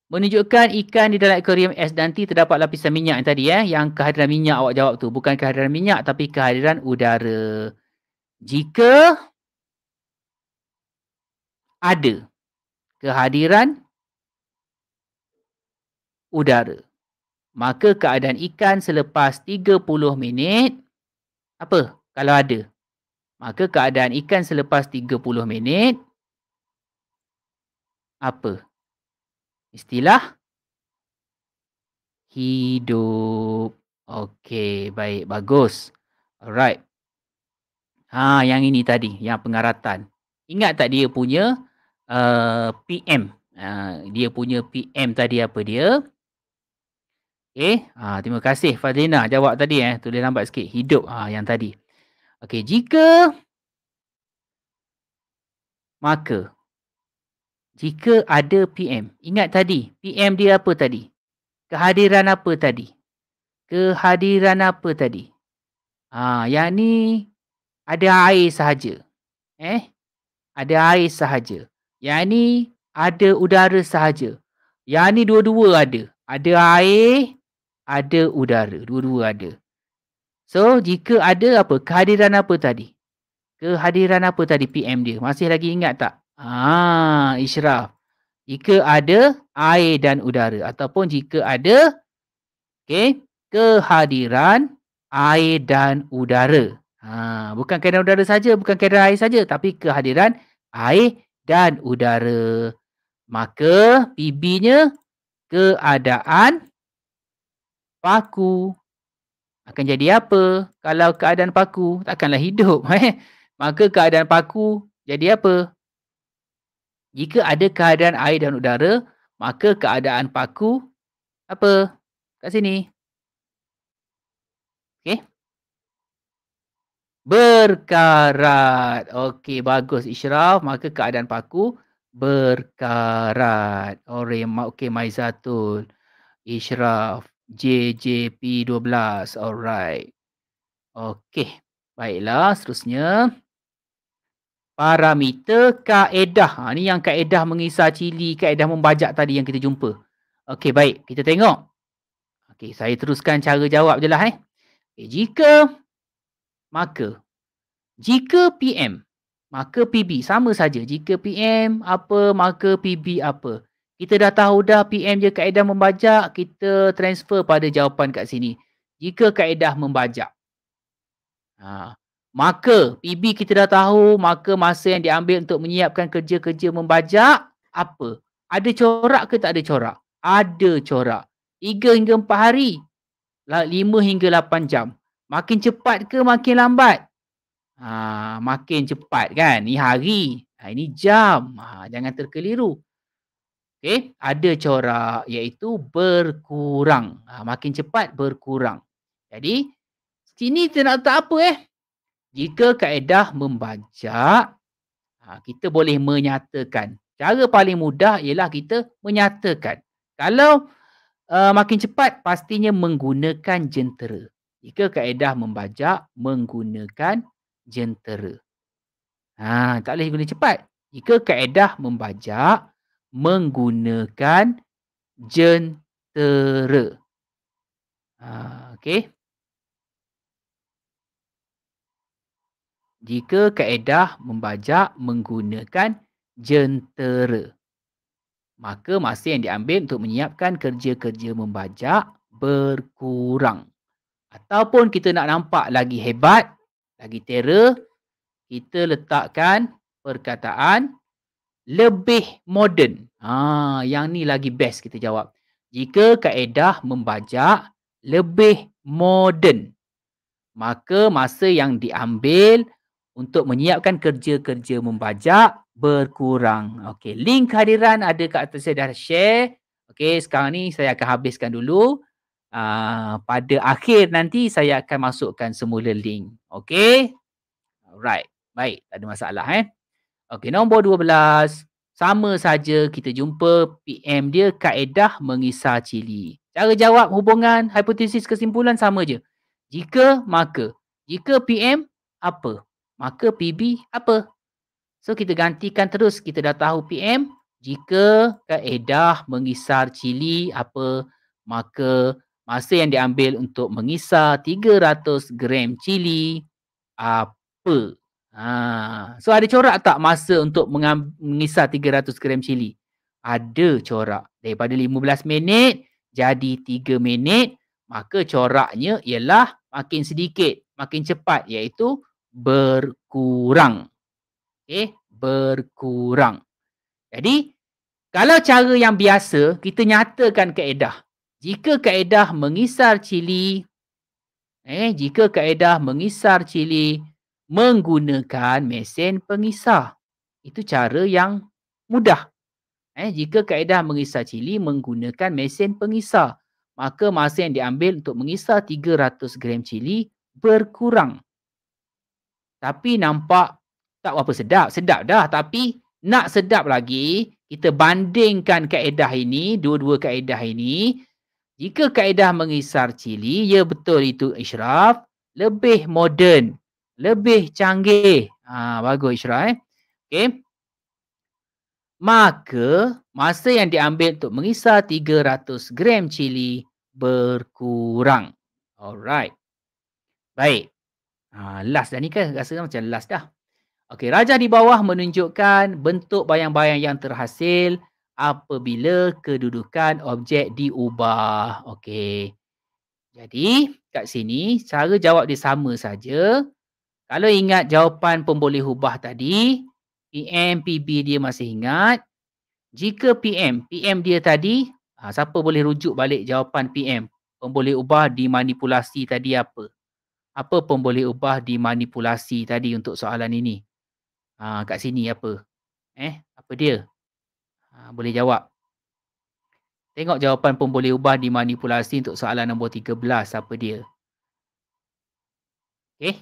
Menunjukkan ikan di dalam akuarium S dan T terdapat lapisan minyak yang tadi eh. Yang kehadiran minyak awak jawab tu. Bukan kehadiran minyak tapi kehadiran udara. Jika ada kehadiran udara. Maka keadaan ikan selepas 30 minit apa kalau ada? Maka keadaan ikan selepas 30 minit apa? Istilah hidup. Okey, baik bagus. Alright. Ha yang ini tadi, yang pengaratan. Ingat tak dia punya uh, eh, PM? Uh, ha, dia punya PM tadi apa dia? Okay. Eh, ah, ha, terima kasih Fadlina jawab tadi eh. Tulis lambat sikit. Hidup ha, yang tadi. Okay. Jika. Maka. Jika ada PM. Ingat tadi. PM dia apa tadi? Kehadiran apa tadi? Kehadiran apa tadi? Ha, yang ni. Ada air sahaja. Eh? Ada air sahaja. Yang ni. Ada udara sahaja. Yang ni dua-dua ada. Ada air ada udara. Dua-dua ada. So, jika ada apa? Kehadiran apa tadi? Kehadiran apa tadi PM dia? Masih lagi ingat tak? Ah, Israf. Jika ada air dan udara. Ataupun jika ada okay, kehadiran air dan udara. Ha, bukan kehadiran udara saja, bukan kehadiran air saja, tapi kehadiran air dan udara. Maka PB-nya keadaan paku akan jadi apa kalau keadaan paku takkanlah hidup eh maka keadaan paku jadi apa jika ada keadaan air dan udara maka keadaan paku apa kat sini Okay, berkarat okey bagus Ishraf. maka keadaan paku berkarat oh okey maizatul Ishraf. JJP12. Alright. Okey. Baiklah, seterusnya. Parameter kaedah. Ha, ni yang kaedah mengisar cili, kaedah membajak tadi yang kita jumpa. Okey, baik. Kita tengok. Okey, saya teruskan cara jawab je lah. Eh. Okay, jika, maka. Jika PM, maka PB. Sama saja. Jika PM apa, maka PB apa. Kita dah tahu dah PM je kaedah membajak, kita transfer pada jawapan kat sini. Jika kaedah membajak. Ha. Maka PB kita dah tahu, maka masa yang diambil untuk menyiapkan kerja-kerja membajak, apa? Ada corak ke tak ada corak? Ada corak. 3 hingga 4 hari. 5 hingga 8 jam. Makin cepat ke makin lambat? Ha, makin cepat kan? ini hari. Ha, ini jam. Ha, jangan terkeliru. Okay. Ada corak iaitu berkurang. Ha, makin cepat berkurang. Jadi sini kita nak letak apa eh? Jika kaedah membajak, ha, kita boleh menyatakan. Cara paling mudah ialah kita menyatakan. Kalau uh, makin cepat pastinya menggunakan jentera. Jika kaedah membajak menggunakan jentera. Ha, tak boleh guna cepat. Jika kaedah membajak menggunakan jentera. Ha, okay. Jika kaedah membajak menggunakan jentera, maka masa yang diambil untuk menyiapkan kerja-kerja membajak berkurang. Ataupun kita nak nampak lagi hebat, lagi terer, kita letakkan perkataan lebih moden. Ha, yang ni lagi best kita jawab. Jika kaedah membajak lebih moden, maka masa yang diambil untuk menyiapkan kerja-kerja membajak berkurang. Okey, link hadiran ada kat atas saya dah share. Okey, sekarang ni saya akan habiskan dulu. Uh, pada akhir nanti saya akan masukkan semula link. Okey? Alright. Baik, tak ada masalah eh. Okey, nombor 12. Sama saja kita jumpa PM dia kaedah mengisar cili. Cara jawab hubungan hipotesis kesimpulan sama je. Jika, maka. Jika PM, apa? Maka PB, apa? So, kita gantikan terus. Kita dah tahu PM. Jika kaedah mengisar cili, apa? Maka masa yang diambil untuk mengisar 300 gram cili, apa? Ha. So ada corak tak masa untuk mengam- mengisar 300 gram cili? Ada corak. Daripada 15 minit jadi 3 minit, maka coraknya ialah makin sedikit, makin cepat iaitu berkurang. Okay, berkurang. Jadi kalau cara yang biasa, kita nyatakan kaedah. Jika kaedah mengisar cili, eh, jika kaedah mengisar cili menggunakan mesin pengisah Itu cara yang mudah. Eh, jika kaedah mengisah cili menggunakan mesin pengisah, maka masa yang diambil untuk mengisah 300 gram cili berkurang. Tapi nampak tak apa sedap. Sedap dah tapi nak sedap lagi, kita bandingkan kaedah ini, dua-dua kaedah ini. Jika kaedah mengisar cili, ya betul itu Ishraf, lebih moden lebih canggih. Ha, bagus Isra eh. Okay. Maka masa yang diambil untuk mengisar 300 gram cili berkurang. Alright. Baik. Ha, last dah ni kan rasa macam last dah. Okay, raja di bawah menunjukkan bentuk bayang-bayang yang terhasil apabila kedudukan objek diubah. Okay, Jadi kat sini cara jawab dia sama saja. Kalau ingat jawapan pemboleh hubah tadi, PM, PB dia masih ingat. Jika PM, PM dia tadi, ha, siapa boleh rujuk balik jawapan PM? Pemboleh ubah dimanipulasi tadi apa? Apa pemboleh ubah dimanipulasi tadi untuk soalan ini? Ha, kat sini apa? Eh, apa dia? Ha, boleh jawab. Tengok jawapan pemboleh ubah dimanipulasi untuk soalan nombor 13. Apa dia? Okay,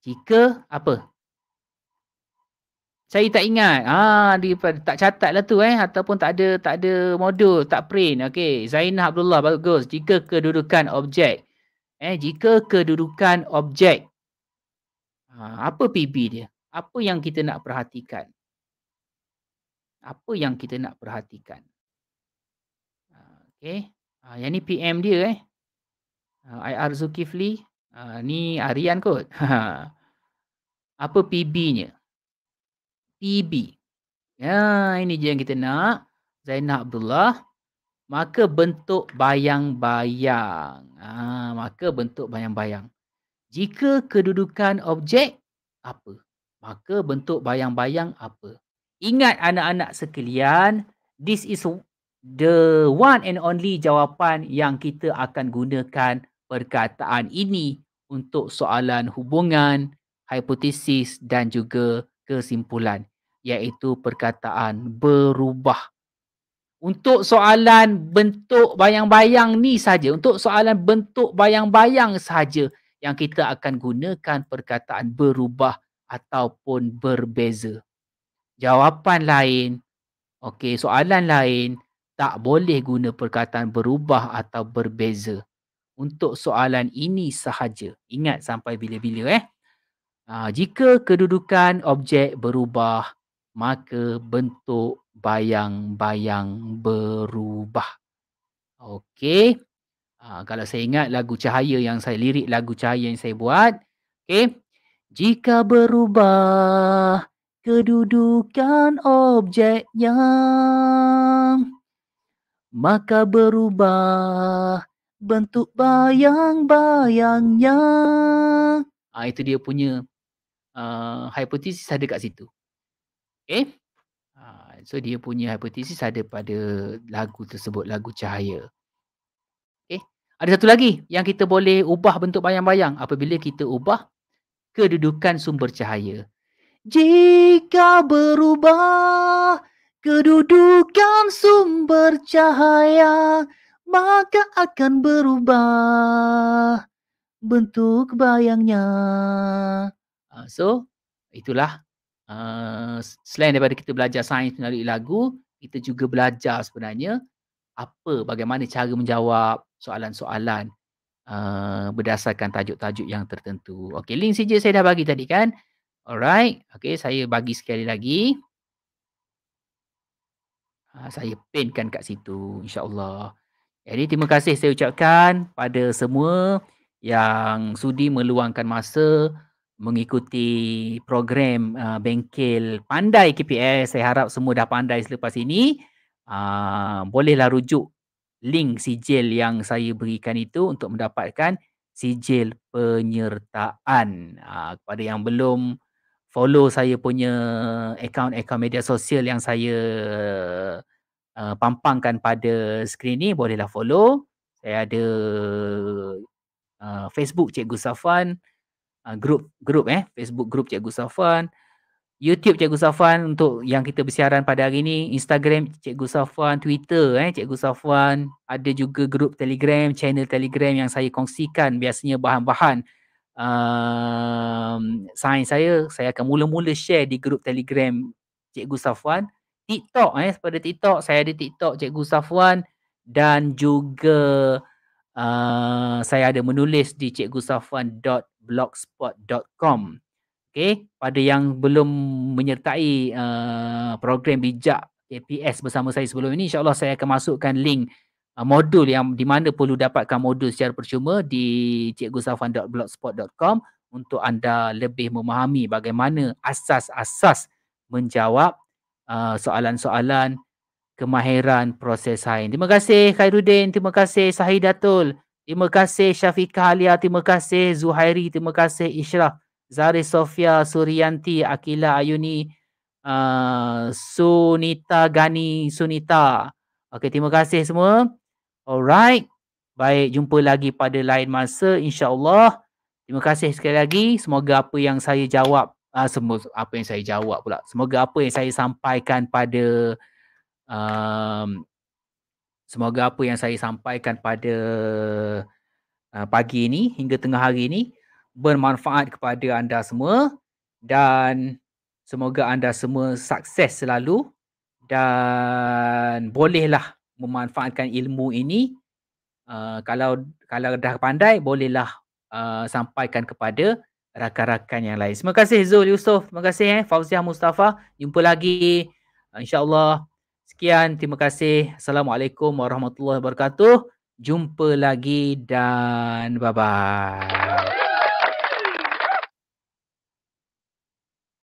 jika apa? Saya tak ingat. Ah, dia tak catatlah tu eh. Ataupun tak ada tak ada modul, tak print. Okay. Zainah Abdullah, bagus. Jika kedudukan objek. Eh, jika kedudukan objek. Ah, apa PB dia? Apa yang kita nak perhatikan? Apa yang kita nak perhatikan? Ah, okey, Ah, yang ni PM dia eh. Ah, IR Zulkifli. Ha, ni harian kot. Ha. Apa PB-nya? PB. Ya, ini je yang kita nak. Zainal Abdullah. Maka bentuk bayang-bayang. Ha, maka bentuk bayang-bayang. Jika kedudukan objek, apa? Maka bentuk bayang-bayang apa? Ingat anak-anak sekalian, this is the one and only jawapan yang kita akan gunakan perkataan ini untuk soalan hubungan, hipotesis dan juga kesimpulan iaitu perkataan berubah. Untuk soalan bentuk bayang-bayang ni saja, untuk soalan bentuk bayang-bayang saja yang kita akan gunakan perkataan berubah ataupun berbeza. Jawapan lain, okey, soalan lain tak boleh guna perkataan berubah atau berbeza untuk soalan ini sahaja. Ingat sampai bila-bila eh. Ha, jika kedudukan objek berubah, maka bentuk bayang-bayang berubah. Okey. Ha, kalau saya ingat lagu cahaya yang saya lirik lagu cahaya yang saya buat. Okey. Jika berubah kedudukan objeknya, maka berubah bentuk bayang-bayangnya. Ah itu dia punya uh, hipotesis ada kat situ. Okay. Eh? Ah, so dia punya hipotesis ada pada lagu tersebut, lagu cahaya. Okay. Eh, ada satu lagi yang kita boleh ubah bentuk bayang-bayang apabila kita ubah kedudukan sumber cahaya. Jika berubah kedudukan sumber cahaya, maka akan berubah bentuk bayangnya. Uh, so, itulah uh, selain daripada kita belajar sains melalui lagu, kita juga belajar sebenarnya apa bagaimana cara menjawab soalan-soalan uh, berdasarkan tajuk-tajuk yang tertentu. Okay, link saja saya dah bagi tadi kan. Alright, okay saya bagi sekali lagi. Uh, saya pinkan kat situ insyaallah. Jadi terima kasih saya ucapkan pada semua yang sudi meluangkan masa mengikuti program uh, bengkel pandai KPS. Saya harap semua dah pandai selepas ini. Uh, bolehlah rujuk link sijil yang saya berikan itu untuk mendapatkan sijil penyertaan. Uh, kepada yang belum follow saya punya akaun-akaun media sosial yang saya uh, Uh, pampangkan pada skrin ni bolehlah follow. Saya ada uh, Facebook Cikgu Safan uh, group group eh Facebook group Cikgu Safan YouTube Cikgu Safan untuk yang kita bersiaran pada hari ini Instagram Cikgu Safan Twitter eh Cikgu Safan ada juga group Telegram channel Telegram yang saya kongsikan biasanya bahan-bahan um, sains saya saya akan mula-mula share di grup Telegram Cikgu Safwan TikTok eh pada TikTok saya ada TikTok Cikgu Safwan dan juga uh, saya ada menulis di cikgusafwan.blogspot.com. Okey, pada yang belum menyertai uh, program bijak APS bersama saya sebelum ini insyaallah saya akan masukkan link uh, modul yang di mana perlu dapatkan modul secara percuma di cikgusafan.blogspot.com untuk anda lebih memahami bagaimana asas-asas menjawab Ah, soalan-soalan kemahiran proses sains. Terima kasih Khairuddin, terima kasih Sahidatul, terima kasih Syafiqah Alia, terima kasih Zuhairi, terima kasih Ishraf, Zari Sofia, Suryanti, Akila Ayuni, uh, Sunita Gani, Sunita. Okey, terima kasih semua. Alright. Baik, jumpa lagi pada lain masa insya-Allah. Terima kasih sekali lagi. Semoga apa yang saya jawab uh, semua apa yang saya jawab pula. Semoga apa yang saya sampaikan pada um, semoga apa yang saya sampaikan pada uh, pagi ini hingga tengah hari ini bermanfaat kepada anda semua dan semoga anda semua sukses selalu dan bolehlah memanfaatkan ilmu ini uh, kalau kalau dah pandai bolehlah uh, sampaikan kepada rakan-rakan yang lain. Terima kasih Zul Yusof. Terima kasih eh. Fauziah Mustafa. Jumpa lagi. Eh, InsyaAllah. Sekian. Terima kasih. Assalamualaikum warahmatullahi wabarakatuh. Jumpa lagi dan bye-bye.